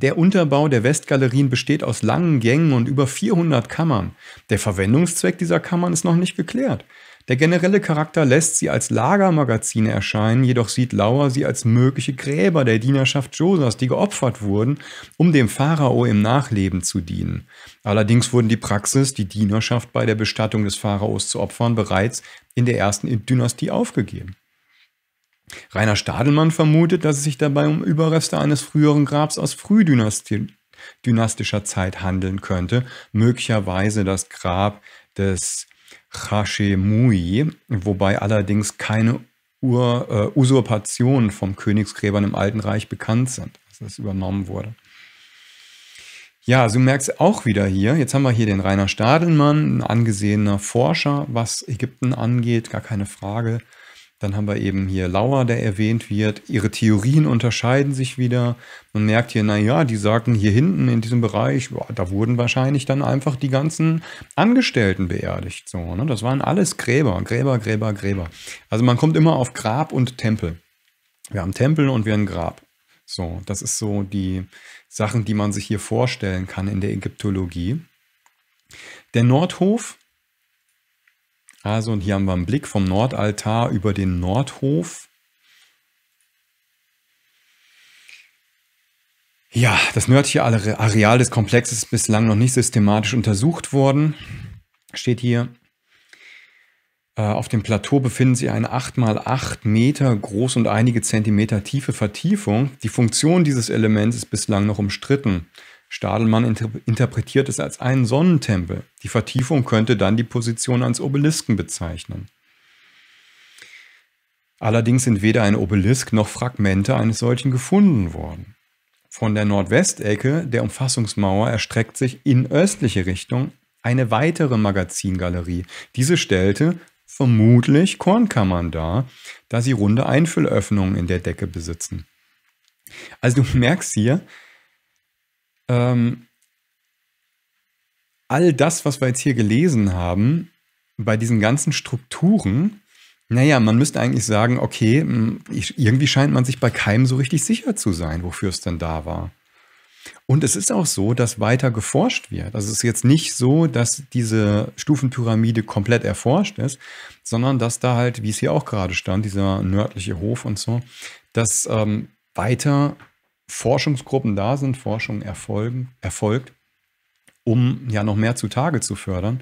Der Unterbau der Westgalerien besteht aus langen Gängen und über 400 Kammern. Der Verwendungszweck dieser Kammern ist noch nicht geklärt. Der generelle Charakter lässt sie als Lagermagazine erscheinen, jedoch sieht Lauer sie als mögliche Gräber der Dienerschaft Josas, die geopfert wurden, um dem Pharao im Nachleben zu dienen. Allerdings wurden die Praxis, die Dienerschaft bei der Bestattung des Pharaos zu opfern, bereits in der ersten Dynastie aufgegeben. Rainer Stadelmann vermutet, dass es sich dabei um Überreste eines früheren Grabs aus frühdynastischer Zeit handeln könnte, möglicherweise das Grab des Hashemui, wobei allerdings keine Ur, äh, Usurpationen vom Königsgräbern im Alten Reich bekannt sind, dass das übernommen wurde. Ja, also du merkst auch wieder hier, jetzt haben wir hier den Rainer Stadelmann, ein angesehener Forscher, was Ägypten angeht, gar keine Frage. Dann haben wir eben hier Lauer, der erwähnt wird. Ihre Theorien unterscheiden sich wieder. Man merkt hier, naja, die sagten hier hinten in diesem Bereich, boah, da wurden wahrscheinlich dann einfach die ganzen Angestellten beerdigt. So, ne? Das waren alles Gräber, Gräber, Gräber, Gräber. Also man kommt immer auf Grab und Tempel. Wir haben Tempel und wir haben Grab. So, das ist so die Sachen, die man sich hier vorstellen kann in der Ägyptologie. Der Nordhof, also, und hier haben wir einen Blick vom Nordaltar über den Nordhof. Ja, das nördliche Areal des Komplexes ist bislang noch nicht systematisch untersucht worden. Steht hier. Äh, auf dem Plateau befinden sich eine 8x8 Meter groß und einige Zentimeter tiefe Vertiefung. Die Funktion dieses Elements ist bislang noch umstritten. Stadelmann inter interpretiert es als einen Sonnentempel. Die Vertiefung könnte dann die Position eines Obelisken bezeichnen. Allerdings sind weder ein Obelisk noch Fragmente eines solchen gefunden worden. Von der Nordwestecke der Umfassungsmauer erstreckt sich in östliche Richtung eine weitere Magazingalerie. Diese stellte vermutlich Kornkammern dar, da sie runde Einfüllöffnungen in der Decke besitzen. Also du merkst hier, ähm, all das, was wir jetzt hier gelesen haben, bei diesen ganzen Strukturen, naja, man müsste eigentlich sagen, okay, irgendwie scheint man sich bei keinem so richtig sicher zu sein, wofür es denn da war. Und es ist auch so, dass weiter geforscht wird. Also es ist jetzt nicht so, dass diese Stufenpyramide komplett erforscht ist, sondern dass da halt, wie es hier auch gerade stand, dieser nördliche Hof und so, dass ähm, weiter Forschungsgruppen da sind, Forschung erfolgen, erfolgt, um ja noch mehr zutage zu fördern.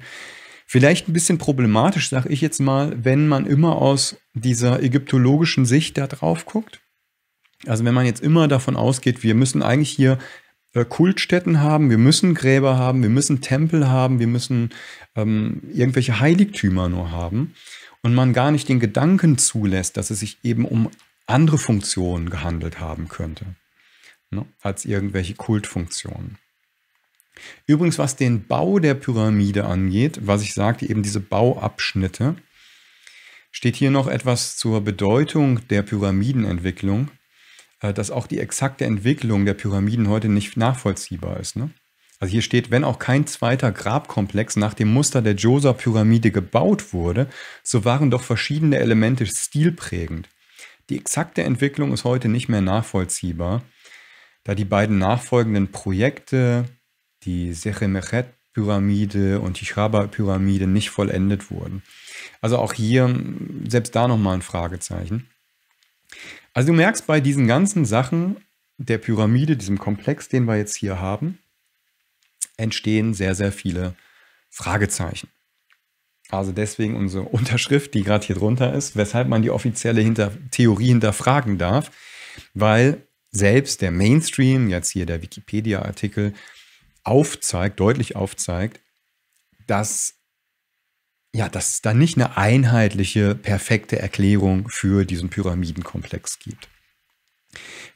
Vielleicht ein bisschen problematisch, sage ich jetzt mal, wenn man immer aus dieser ägyptologischen Sicht da drauf guckt. Also wenn man jetzt immer davon ausgeht, wir müssen eigentlich hier äh, Kultstätten haben, wir müssen Gräber haben, wir müssen Tempel haben, wir müssen ähm, irgendwelche Heiligtümer nur haben und man gar nicht den Gedanken zulässt, dass es sich eben um andere Funktionen gehandelt haben könnte ne, als irgendwelche Kultfunktionen. Übrigens, was den Bau der Pyramide angeht, was ich sagte, eben diese Bauabschnitte, steht hier noch etwas zur Bedeutung der Pyramidenentwicklung, äh, dass auch die exakte Entwicklung der Pyramiden heute nicht nachvollziehbar ist. Ne? Also hier steht, wenn auch kein zweiter Grabkomplex nach dem Muster der Djoser-Pyramide gebaut wurde, so waren doch verschiedene Elemente stilprägend. Die exakte Entwicklung ist heute nicht mehr nachvollziehbar da die beiden nachfolgenden Projekte, die Sechemechet-Pyramide und die schraba pyramide nicht vollendet wurden. Also auch hier, selbst da nochmal ein Fragezeichen. Also du merkst bei diesen ganzen Sachen der Pyramide, diesem Komplex, den wir jetzt hier haben, entstehen sehr, sehr viele Fragezeichen. Also deswegen unsere Unterschrift, die gerade hier drunter ist, weshalb man die offizielle hinter Theorie hinterfragen darf, weil selbst der Mainstream, jetzt hier der Wikipedia-Artikel, aufzeigt, deutlich aufzeigt, dass ja, dass es da nicht eine einheitliche, perfekte Erklärung für diesen Pyramidenkomplex gibt.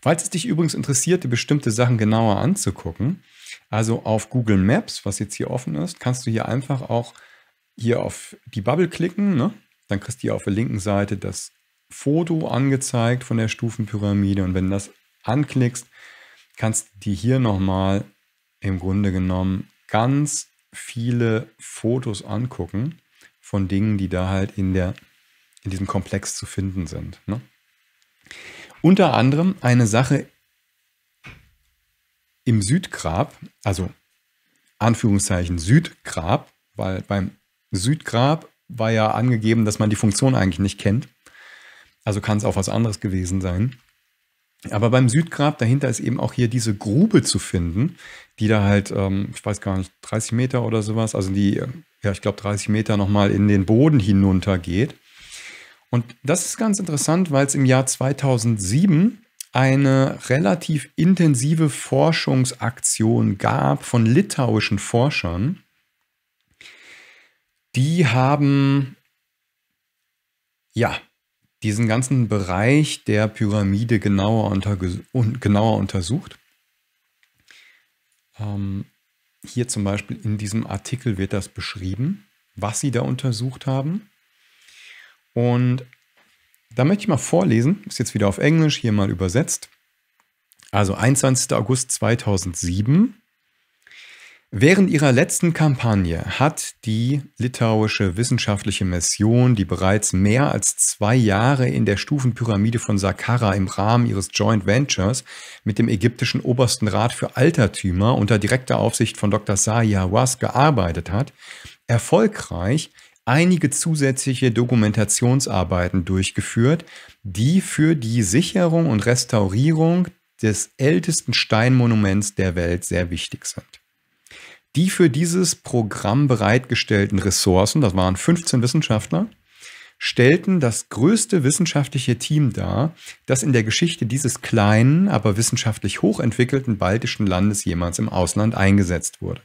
Falls es dich übrigens interessierte, bestimmte Sachen genauer anzugucken, also auf Google Maps, was jetzt hier offen ist, kannst du hier einfach auch hier auf die Bubble klicken. Ne? Dann kriegst du hier auf der linken Seite das Foto angezeigt von der Stufenpyramide. Und wenn das anklickst, kannst du dir hier nochmal im Grunde genommen ganz viele Fotos angucken von Dingen, die da halt in, der, in diesem Komplex zu finden sind. Ne? Unter anderem eine Sache im Südgrab, also Anführungszeichen Südgrab, weil beim Südgrab war ja angegeben, dass man die Funktion eigentlich nicht kennt. Also kann es auch was anderes gewesen sein. Aber beim Südgrab dahinter ist eben auch hier diese Grube zu finden, die da halt, ähm, ich weiß gar nicht, 30 Meter oder sowas, also die, ja, ich glaube 30 Meter nochmal in den Boden hinunter geht. Und das ist ganz interessant, weil es im Jahr 2007 eine relativ intensive Forschungsaktion gab von litauischen Forschern. Die haben, ja, diesen ganzen Bereich der Pyramide genauer, unter, un, genauer untersucht. Ähm, hier zum Beispiel in diesem Artikel wird das beschrieben, was sie da untersucht haben. Und da möchte ich mal vorlesen, ist jetzt wieder auf Englisch, hier mal übersetzt. Also 21. August 2007 Während ihrer letzten Kampagne hat die litauische wissenschaftliche Mission, die bereits mehr als zwei Jahre in der Stufenpyramide von Saqqara im Rahmen ihres Joint Ventures mit dem ägyptischen Obersten Rat für Altertümer unter direkter Aufsicht von Dr. Saya Was gearbeitet hat, erfolgreich einige zusätzliche Dokumentationsarbeiten durchgeführt, die für die Sicherung und Restaurierung des ältesten Steinmonuments der Welt sehr wichtig sind die für dieses Programm bereitgestellten Ressourcen, das waren 15 Wissenschaftler, stellten das größte wissenschaftliche Team dar, das in der Geschichte dieses kleinen, aber wissenschaftlich hochentwickelten baltischen Landes jemals im Ausland eingesetzt wurde.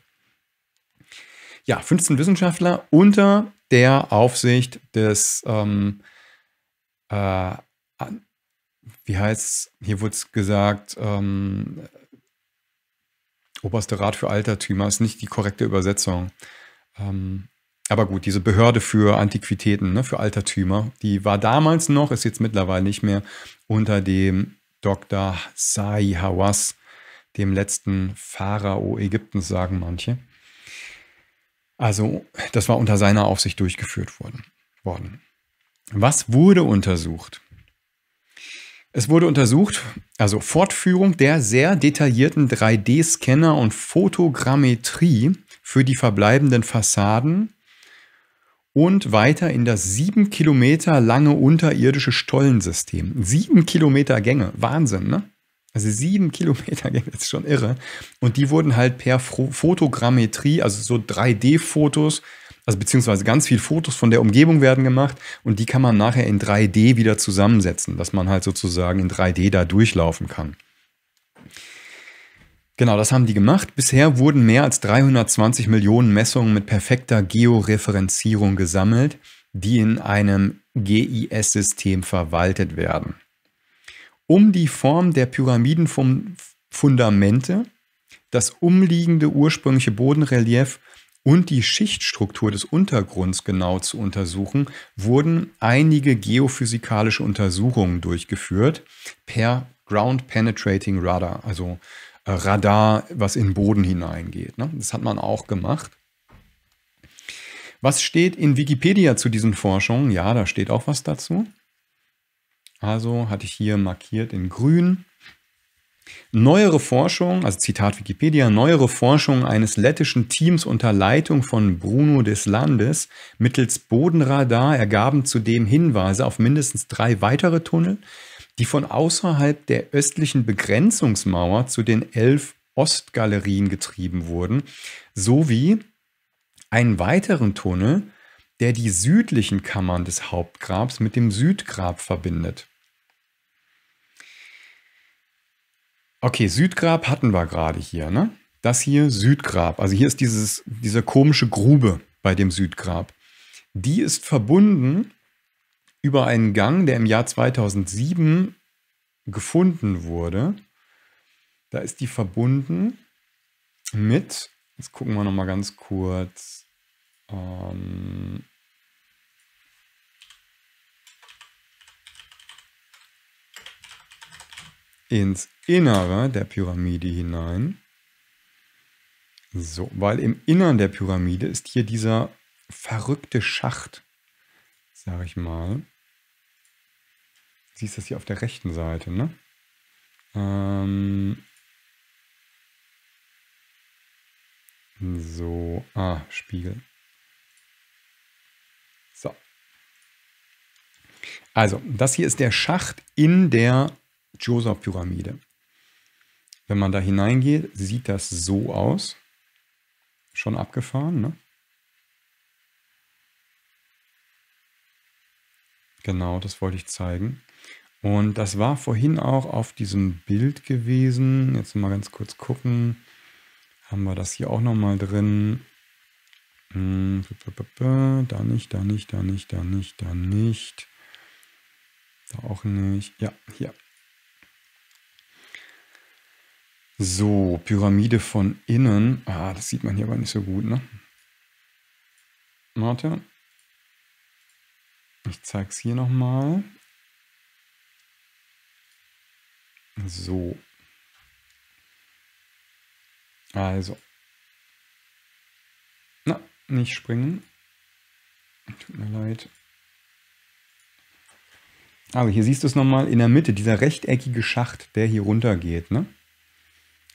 Ja, 15 Wissenschaftler unter der Aufsicht des, ähm, äh, wie heißt es, hier wurde es gesagt, ähm, Oberste Rat für Altertümer ist nicht die korrekte Übersetzung. Ähm, aber gut, diese Behörde für Antiquitäten, ne, für Altertümer, die war damals noch, ist jetzt mittlerweile nicht mehr, unter dem Dr. Sai Hawass, dem letzten Pharao Ägyptens, sagen manche. Also, das war unter seiner Aufsicht durchgeführt worden. worden. Was wurde untersucht? Es wurde untersucht, also Fortführung der sehr detaillierten 3D-Scanner und Fotogrammetrie für die verbleibenden Fassaden und weiter in das sieben Kilometer lange unterirdische Stollensystem. Sieben Kilometer Gänge, Wahnsinn, ne? Also sieben Kilometer Gänge, das ist schon irre. Und die wurden halt per Fotogrammetrie, also so 3D-Fotos, also beziehungsweise ganz viele Fotos von der Umgebung werden gemacht und die kann man nachher in 3D wieder zusammensetzen, dass man halt sozusagen in 3D da durchlaufen kann. Genau, das haben die gemacht. Bisher wurden mehr als 320 Millionen Messungen mit perfekter Georeferenzierung gesammelt, die in einem GIS-System verwaltet werden. Um die Form der Pyramidenfundamente, das umliegende ursprüngliche Bodenrelief und die Schichtstruktur des Untergrunds genau zu untersuchen, wurden einige geophysikalische Untersuchungen durchgeführt per Ground Penetrating Radar, also äh, Radar, was in den Boden hineingeht. Ne? Das hat man auch gemacht. Was steht in Wikipedia zu diesen Forschungen? Ja, da steht auch was dazu. Also hatte ich hier markiert in grün. Neuere Forschung, also Zitat Wikipedia, neuere Forschung eines lettischen Teams unter Leitung von Bruno des Landes mittels Bodenradar ergaben zudem Hinweise auf mindestens drei weitere Tunnel, die von außerhalb der östlichen Begrenzungsmauer zu den elf Ostgalerien getrieben wurden, sowie einen weiteren Tunnel, der die südlichen Kammern des Hauptgrabs mit dem Südgrab verbindet. Okay, Südgrab hatten wir gerade hier, ne? Das hier Südgrab. Also hier ist dieses, diese komische Grube bei dem Südgrab. Die ist verbunden über einen Gang, der im Jahr 2007 gefunden wurde. Da ist die verbunden mit, jetzt gucken wir nochmal ganz kurz, ähm, ins Innere der Pyramide hinein. So, weil im Innern der Pyramide ist hier dieser verrückte Schacht, sage ich mal. Siehst du das hier auf der rechten Seite, ne? Ähm so, ah, Spiegel. So. Also, das hier ist der Schacht in der Djoser-Pyramide. Wenn man da hineingeht, sieht das so aus. Schon abgefahren, ne? Genau, das wollte ich zeigen. Und das war vorhin auch auf diesem Bild gewesen. Jetzt mal ganz kurz gucken. Haben wir das hier auch nochmal drin? Da nicht, da nicht, da nicht, da nicht, da nicht. Da auch nicht. Ja, hier. So, Pyramide von innen. Ah, das sieht man hier aber nicht so gut, ne? Warte. Ich zeig's hier nochmal. So. Also. Na, nicht springen. Tut mir leid. Also hier siehst du es nochmal in der Mitte, dieser rechteckige Schacht, der hier runter geht, ne?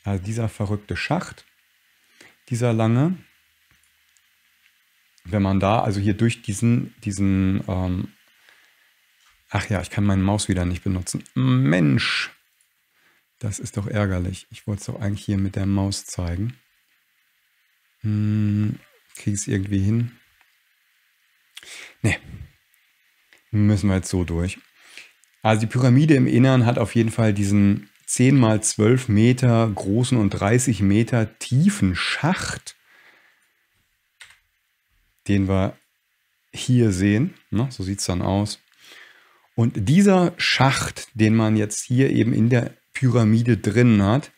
Also dieser verrückte Schacht, dieser lange, wenn man da, also hier durch diesen, diesen, ähm, ach ja, ich kann meine Maus wieder nicht benutzen. Mensch, das ist doch ärgerlich. Ich wollte es doch eigentlich hier mit der Maus zeigen. Hm, Kriege es irgendwie hin? Nee, müssen wir jetzt so durch. Also die Pyramide im Innern hat auf jeden Fall diesen 10 mal 12 Meter großen und 30 Meter tiefen Schacht, den wir hier sehen. Na, so sieht es dann aus. Und dieser Schacht, den man jetzt hier eben in der Pyramide drin hat,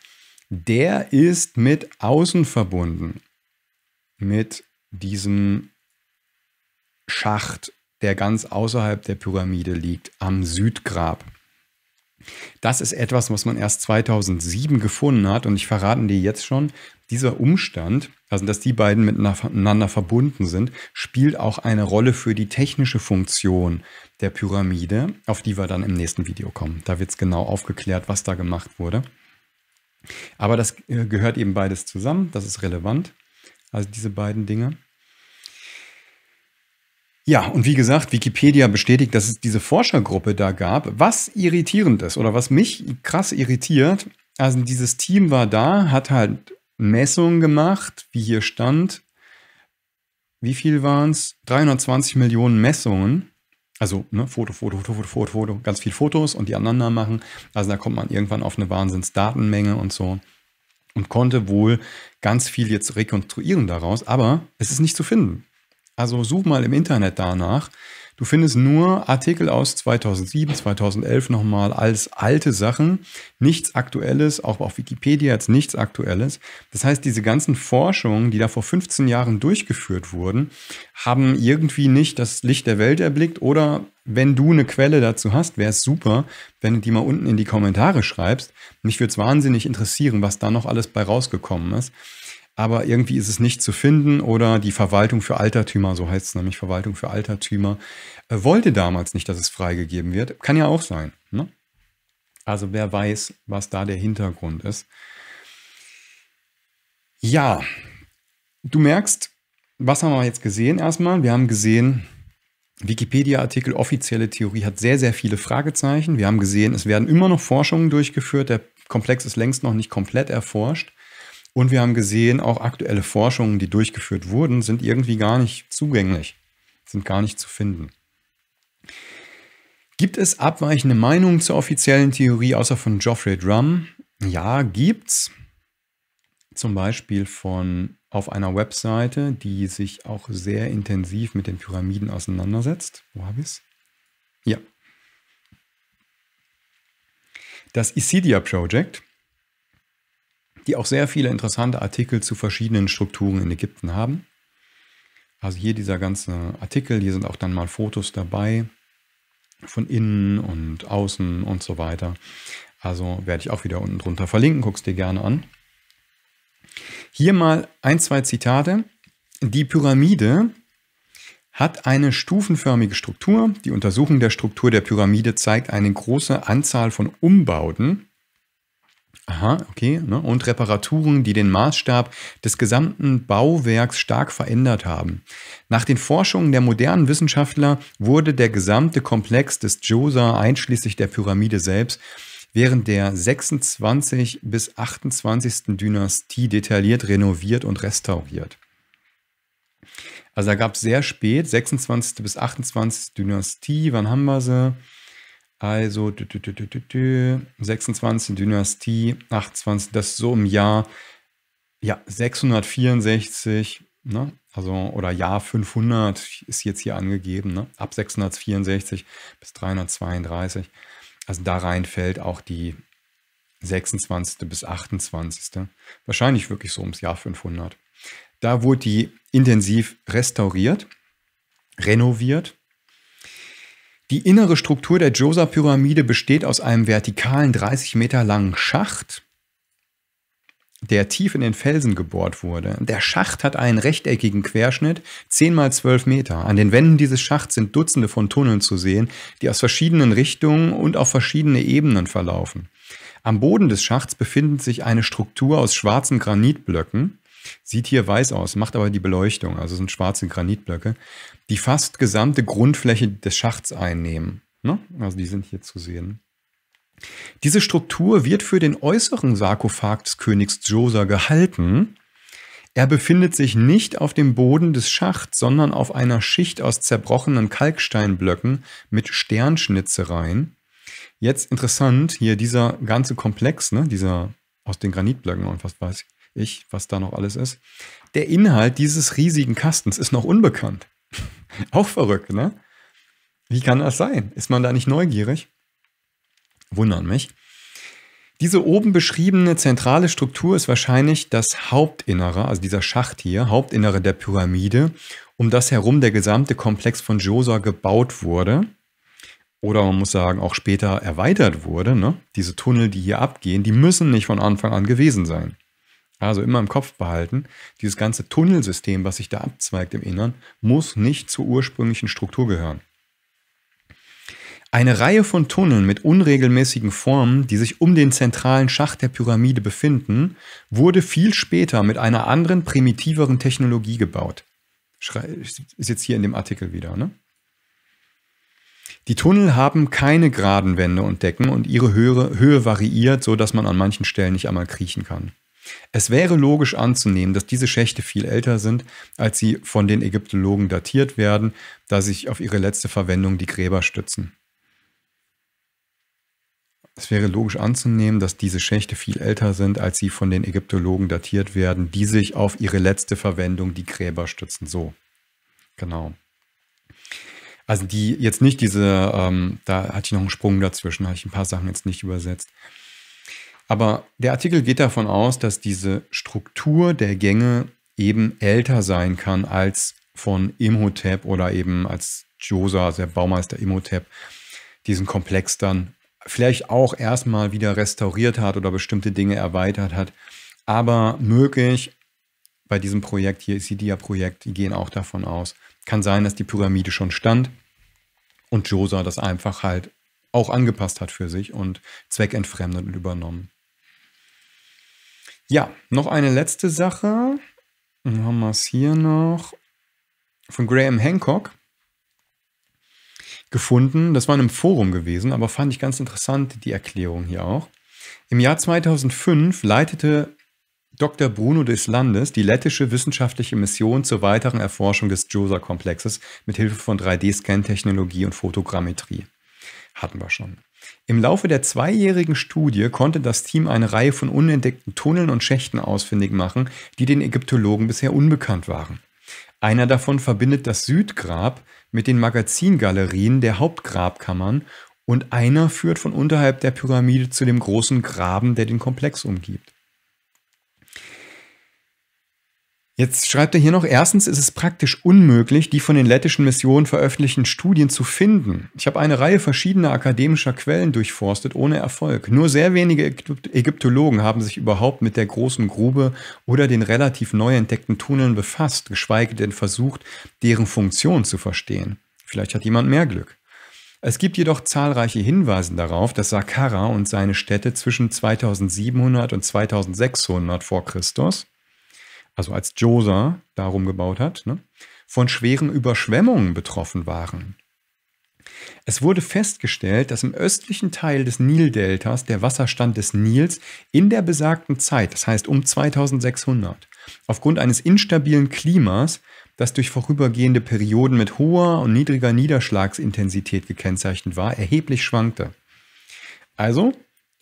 der ist mit außen verbunden. Mit diesem Schacht, der ganz außerhalb der Pyramide liegt, am Südgrab. Das ist etwas, was man erst 2007 gefunden hat und ich verrate dir jetzt schon, dieser Umstand, also dass die beiden miteinander verbunden sind, spielt auch eine Rolle für die technische Funktion der Pyramide, auf die wir dann im nächsten Video kommen. Da wird es genau aufgeklärt, was da gemacht wurde. Aber das äh, gehört eben beides zusammen, das ist relevant, also diese beiden Dinge. Ja, und wie gesagt, Wikipedia bestätigt, dass es diese Forschergruppe da gab. Was irritierend ist oder was mich krass irritiert, also dieses Team war da, hat halt Messungen gemacht, wie hier stand. Wie viel waren es? 320 Millionen Messungen. Also ne, Foto, Foto, Foto, Foto, Foto, Foto, ganz viel Fotos und die aneinander machen. Also da kommt man irgendwann auf eine Wahnsinnsdatenmenge und so und konnte wohl ganz viel jetzt rekonstruieren daraus, aber es ist nicht zu finden. Also such mal im Internet danach. Du findest nur Artikel aus 2007, 2011 nochmal als alte Sachen, nichts Aktuelles, auch auf Wikipedia jetzt nichts Aktuelles. Das heißt, diese ganzen Forschungen, die da vor 15 Jahren durchgeführt wurden, haben irgendwie nicht das Licht der Welt erblickt oder wenn du eine Quelle dazu hast, wäre es super, wenn du die mal unten in die Kommentare schreibst. Mich würde es wahnsinnig interessieren, was da noch alles bei rausgekommen ist aber irgendwie ist es nicht zu finden oder die Verwaltung für Altertümer, so heißt es nämlich, Verwaltung für Altertümer, äh, wollte damals nicht, dass es freigegeben wird. Kann ja auch sein. Ne? Also wer weiß, was da der Hintergrund ist. Ja, du merkst, was haben wir jetzt gesehen erstmal? Wir haben gesehen, Wikipedia-Artikel, offizielle Theorie hat sehr, sehr viele Fragezeichen. Wir haben gesehen, es werden immer noch Forschungen durchgeführt. Der Komplex ist längst noch nicht komplett erforscht. Und wir haben gesehen, auch aktuelle Forschungen, die durchgeführt wurden, sind irgendwie gar nicht zugänglich, sind gar nicht zu finden. Gibt es abweichende Meinungen zur offiziellen Theorie außer von Geoffrey Drum? Ja, gibt's. Zum Beispiel von auf einer Webseite, die sich auch sehr intensiv mit den Pyramiden auseinandersetzt. Wo habe ich es? Ja. Das Isidia Project die auch sehr viele interessante Artikel zu verschiedenen Strukturen in Ägypten haben. Also hier dieser ganze Artikel, hier sind auch dann mal Fotos dabei von innen und außen und so weiter. Also werde ich auch wieder unten drunter verlinken, guck es dir gerne an. Hier mal ein, zwei Zitate. Die Pyramide hat eine stufenförmige Struktur. Die Untersuchung der Struktur der Pyramide zeigt eine große Anzahl von Umbauten Aha, okay. Ne? Und Reparaturen, die den Maßstab des gesamten Bauwerks stark verändert haben. Nach den Forschungen der modernen Wissenschaftler wurde der gesamte Komplex des Djosa einschließlich der Pyramide selbst während der 26 bis 28. Dynastie detailliert renoviert und restauriert. Also da gab es sehr spät, 26. bis 28. Dynastie, wann haben wir sie? Also 26. Dynastie, 28, das ist so im Jahr ja, 664, ne? also oder Jahr 500 ist jetzt hier angegeben, ne? ab 664 bis 332. Also da rein fällt auch die 26. bis 28. Wahrscheinlich wirklich so ums Jahr 500. Da wurde die intensiv restauriert, renoviert die innere Struktur der Josa-Pyramide besteht aus einem vertikalen 30 Meter langen Schacht, der tief in den Felsen gebohrt wurde. Der Schacht hat einen rechteckigen Querschnitt, 10 mal 12 Meter. An den Wänden dieses Schachts sind Dutzende von Tunneln zu sehen, die aus verschiedenen Richtungen und auf verschiedene Ebenen verlaufen. Am Boden des Schachts befindet sich eine Struktur aus schwarzen Granitblöcken, Sieht hier weiß aus, macht aber die Beleuchtung, also sind schwarze Granitblöcke, die fast gesamte Grundfläche des Schachts einnehmen. Ne? Also die sind hier zu sehen. Diese Struktur wird für den äußeren Sarkophag des Königs Djoser gehalten. Er befindet sich nicht auf dem Boden des Schachts, sondern auf einer Schicht aus zerbrochenen Kalksteinblöcken mit Sternschnitzereien. Jetzt interessant, hier dieser ganze Komplex, ne, dieser aus den Granitblöcken und was weiß ich, ich, was da noch alles ist. Der Inhalt dieses riesigen Kastens ist noch unbekannt. Auch verrückt, ne? Wie kann das sein? Ist man da nicht neugierig? Wundern mich. Diese oben beschriebene zentrale Struktur ist wahrscheinlich das Hauptinnere, also dieser Schacht hier, Hauptinnere der Pyramide, um das herum der gesamte Komplex von Djoser gebaut wurde. Oder man muss sagen, auch später erweitert wurde. Ne? Diese Tunnel, die hier abgehen, die müssen nicht von Anfang an gewesen sein. Also immer im Kopf behalten, dieses ganze Tunnelsystem, was sich da abzweigt im Innern, muss nicht zur ursprünglichen Struktur gehören. Eine Reihe von Tunneln mit unregelmäßigen Formen, die sich um den zentralen Schacht der Pyramide befinden, wurde viel später mit einer anderen, primitiveren Technologie gebaut. Ist jetzt hier in dem Artikel wieder, ne? Die Tunnel haben keine geraden Wände und Decken und ihre Höhe, Höhe variiert, sodass man an manchen Stellen nicht einmal kriechen kann. Es wäre logisch anzunehmen, dass diese Schächte viel älter sind, als sie von den Ägyptologen datiert werden, da sich auf ihre letzte Verwendung die Gräber stützen. Es wäre logisch anzunehmen, dass diese Schächte viel älter sind, als sie von den Ägyptologen datiert werden, die sich auf ihre letzte Verwendung die Gräber stützen. So, genau. Also die jetzt nicht diese, ähm, da hatte ich noch einen Sprung dazwischen, habe ich ein paar Sachen jetzt nicht übersetzt. Aber der Artikel geht davon aus, dass diese Struktur der Gänge eben älter sein kann als von Imhotep oder eben als Josa, also der Baumeister Imhotep, diesen Komplex dann vielleicht auch erstmal wieder restauriert hat oder bestimmte Dinge erweitert hat. Aber möglich bei diesem Projekt hier, Isidia-Projekt, die gehen auch davon aus, kann sein, dass die Pyramide schon stand und Josa das einfach halt auch angepasst hat für sich und zweckentfremdet und übernommen. Ja, noch eine letzte Sache. Dann haben wir es hier noch von Graham Hancock gefunden. Das war in einem Forum gewesen, aber fand ich ganz interessant, die Erklärung hier auch. Im Jahr 2005 leitete Dr. Bruno des Landes die lettische wissenschaftliche Mission zur weiteren Erforschung des Josa-Komplexes mit Hilfe von 3D-Scan-Technologie und Fotogrammetrie. Hatten wir schon. Im Laufe der zweijährigen Studie konnte das Team eine Reihe von unentdeckten Tunneln und Schächten ausfindig machen, die den Ägyptologen bisher unbekannt waren. Einer davon verbindet das Südgrab mit den Magazingalerien der Hauptgrabkammern und einer führt von unterhalb der Pyramide zu dem großen Graben, der den Komplex umgibt. Jetzt schreibt er hier noch, erstens ist es praktisch unmöglich, die von den lettischen Missionen veröffentlichten Studien zu finden. Ich habe eine Reihe verschiedener akademischer Quellen durchforstet, ohne Erfolg. Nur sehr wenige Ägyptologen haben sich überhaupt mit der großen Grube oder den relativ neu entdeckten Tunneln befasst, geschweige denn versucht, deren Funktion zu verstehen. Vielleicht hat jemand mehr Glück. Es gibt jedoch zahlreiche Hinweise darauf, dass Saqqara und seine Städte zwischen 2700 und 2600 vor Christus also als Josa darum gebaut hat, ne, von schweren Überschwemmungen betroffen waren. Es wurde festgestellt, dass im östlichen Teil des Nildeltas der Wasserstand des Nils in der besagten Zeit, das heißt um 2600, aufgrund eines instabilen Klimas, das durch vorübergehende Perioden mit hoher und niedriger Niederschlagsintensität gekennzeichnet war, erheblich schwankte. Also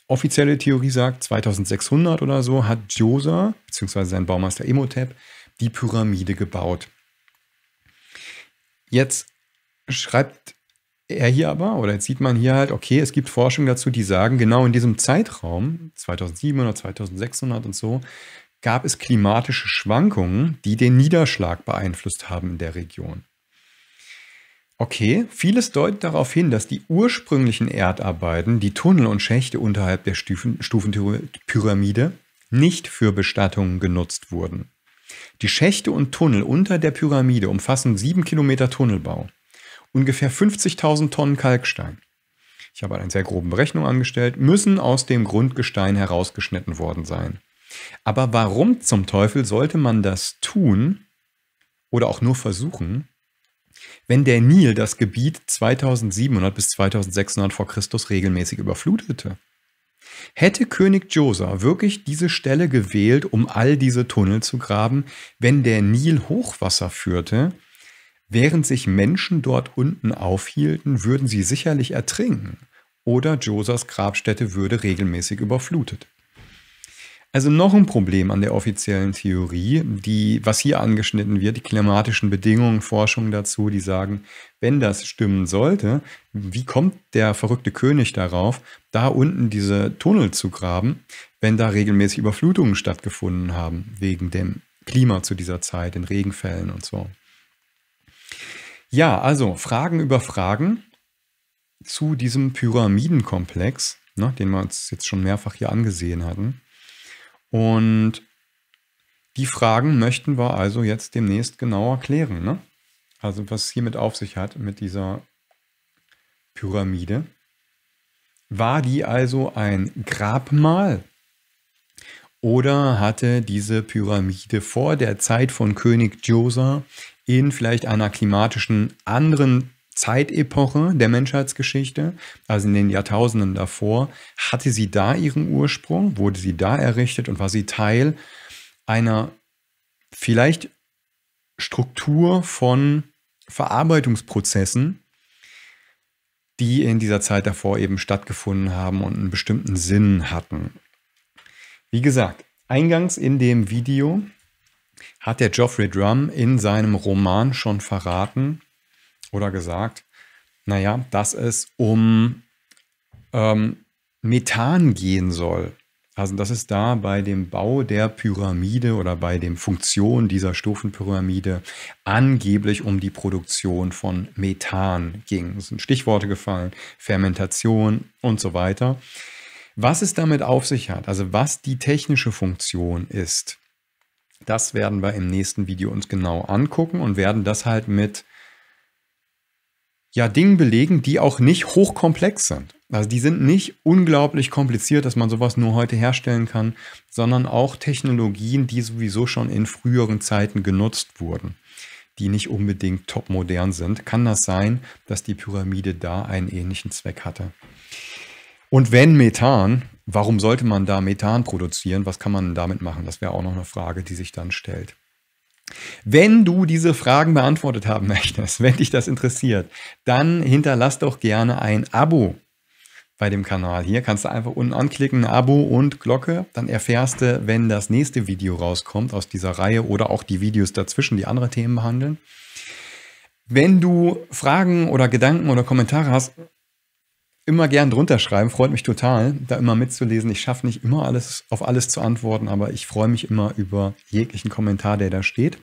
offizielle Theorie sagt, 2600 oder so hat Djoser, beziehungsweise sein Baumeister Imhotep, die Pyramide gebaut. Jetzt schreibt er hier aber, oder jetzt sieht man hier halt, okay, es gibt Forschung dazu, die sagen, genau in diesem Zeitraum, 2700, 2600 und so, gab es klimatische Schwankungen, die den Niederschlag beeinflusst haben in der Region. Okay, vieles deutet darauf hin, dass die ursprünglichen Erdarbeiten die Tunnel und Schächte unterhalb der Stufen, Stufenpyramide nicht für Bestattungen genutzt wurden. Die Schächte und Tunnel unter der Pyramide umfassen 7 Kilometer Tunnelbau, ungefähr 50.000 Tonnen Kalkstein. Ich habe eine sehr grobe Berechnung angestellt, müssen aus dem Grundgestein herausgeschnitten worden sein. Aber warum zum Teufel sollte man das tun oder auch nur versuchen, wenn der Nil das Gebiet 2700 bis 2600 vor Christus regelmäßig überflutete. Hätte König Josa wirklich diese Stelle gewählt, um all diese Tunnel zu graben, wenn der Nil Hochwasser führte, während sich Menschen dort unten aufhielten, würden sie sicherlich ertrinken oder Josas Grabstätte würde regelmäßig überflutet. Also noch ein Problem an der offiziellen Theorie, die, was hier angeschnitten wird, die klimatischen Bedingungen, Forschung dazu, die sagen, wenn das stimmen sollte, wie kommt der verrückte König darauf, da unten diese Tunnel zu graben, wenn da regelmäßig Überflutungen stattgefunden haben, wegen dem Klima zu dieser Zeit, den Regenfällen und so. Ja, also Fragen über Fragen zu diesem Pyramidenkomplex, ne, den wir uns jetzt schon mehrfach hier angesehen hatten. Und die Fragen möchten wir also jetzt demnächst genauer klären. Ne? Also was es hiermit auf sich hat, mit dieser Pyramide. War die also ein Grabmal? Oder hatte diese Pyramide vor der Zeit von König Djoser in vielleicht einer klimatischen anderen Zeitepoche der Menschheitsgeschichte, also in den Jahrtausenden davor, hatte sie da ihren Ursprung, wurde sie da errichtet und war sie Teil einer vielleicht Struktur von Verarbeitungsprozessen, die in dieser Zeit davor eben stattgefunden haben und einen bestimmten Sinn hatten. Wie gesagt, eingangs in dem Video hat der Geoffrey Drum in seinem Roman schon verraten, oder gesagt, naja, dass es um ähm, Methan gehen soll. Also dass es da bei dem Bau der Pyramide oder bei dem Funktion dieser Stufenpyramide angeblich um die Produktion von Methan ging. Es sind Stichworte gefallen, Fermentation und so weiter. Was es damit auf sich hat, also was die technische Funktion ist, das werden wir im nächsten Video uns genau angucken und werden das halt mit ja Dingen belegen, die auch nicht hochkomplex sind. Also die sind nicht unglaublich kompliziert, dass man sowas nur heute herstellen kann, sondern auch Technologien, die sowieso schon in früheren Zeiten genutzt wurden, die nicht unbedingt topmodern sind. Kann das sein, dass die Pyramide da einen ähnlichen Zweck hatte? Und wenn Methan, warum sollte man da Methan produzieren? Was kann man damit machen? Das wäre auch noch eine Frage, die sich dann stellt. Wenn du diese Fragen beantwortet haben möchtest, wenn dich das interessiert, dann hinterlass doch gerne ein Abo bei dem Kanal. Hier kannst du einfach unten anklicken, Abo und Glocke, dann erfährst du, wenn das nächste Video rauskommt aus dieser Reihe oder auch die Videos dazwischen, die andere Themen behandeln. Wenn du Fragen oder Gedanken oder Kommentare hast, immer gern drunter schreiben, freut mich total, da immer mitzulesen. Ich schaffe nicht immer alles auf alles zu antworten, aber ich freue mich immer über jeglichen Kommentar, der da steht.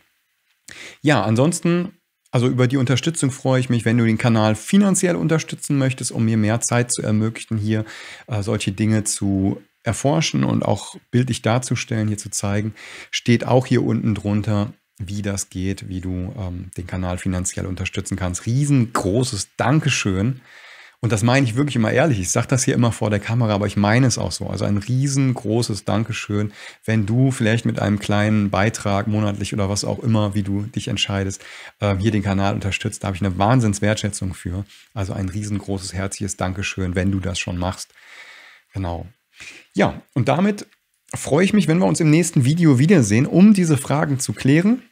Ja, ansonsten, also über die Unterstützung freue ich mich, wenn du den Kanal finanziell unterstützen möchtest, um mir mehr Zeit zu ermöglichen, hier äh, solche Dinge zu erforschen und auch bildlich darzustellen, hier zu zeigen, steht auch hier unten drunter wie das geht, wie du ähm, den Kanal finanziell unterstützen kannst. Riesengroßes Dankeschön. Und das meine ich wirklich immer ehrlich. Ich sage das hier immer vor der Kamera, aber ich meine es auch so. Also ein riesengroßes Dankeschön, wenn du vielleicht mit einem kleinen Beitrag monatlich oder was auch immer, wie du dich entscheidest, ähm, hier den Kanal unterstützt. Da habe ich eine Wahnsinnswertschätzung für. Also ein riesengroßes, herzliches Dankeschön, wenn du das schon machst. Genau. Ja, und damit freue ich mich, wenn wir uns im nächsten Video wiedersehen, um diese Fragen zu klären.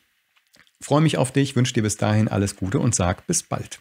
Freue mich auf dich, wünsche dir bis dahin alles Gute und sag bis bald.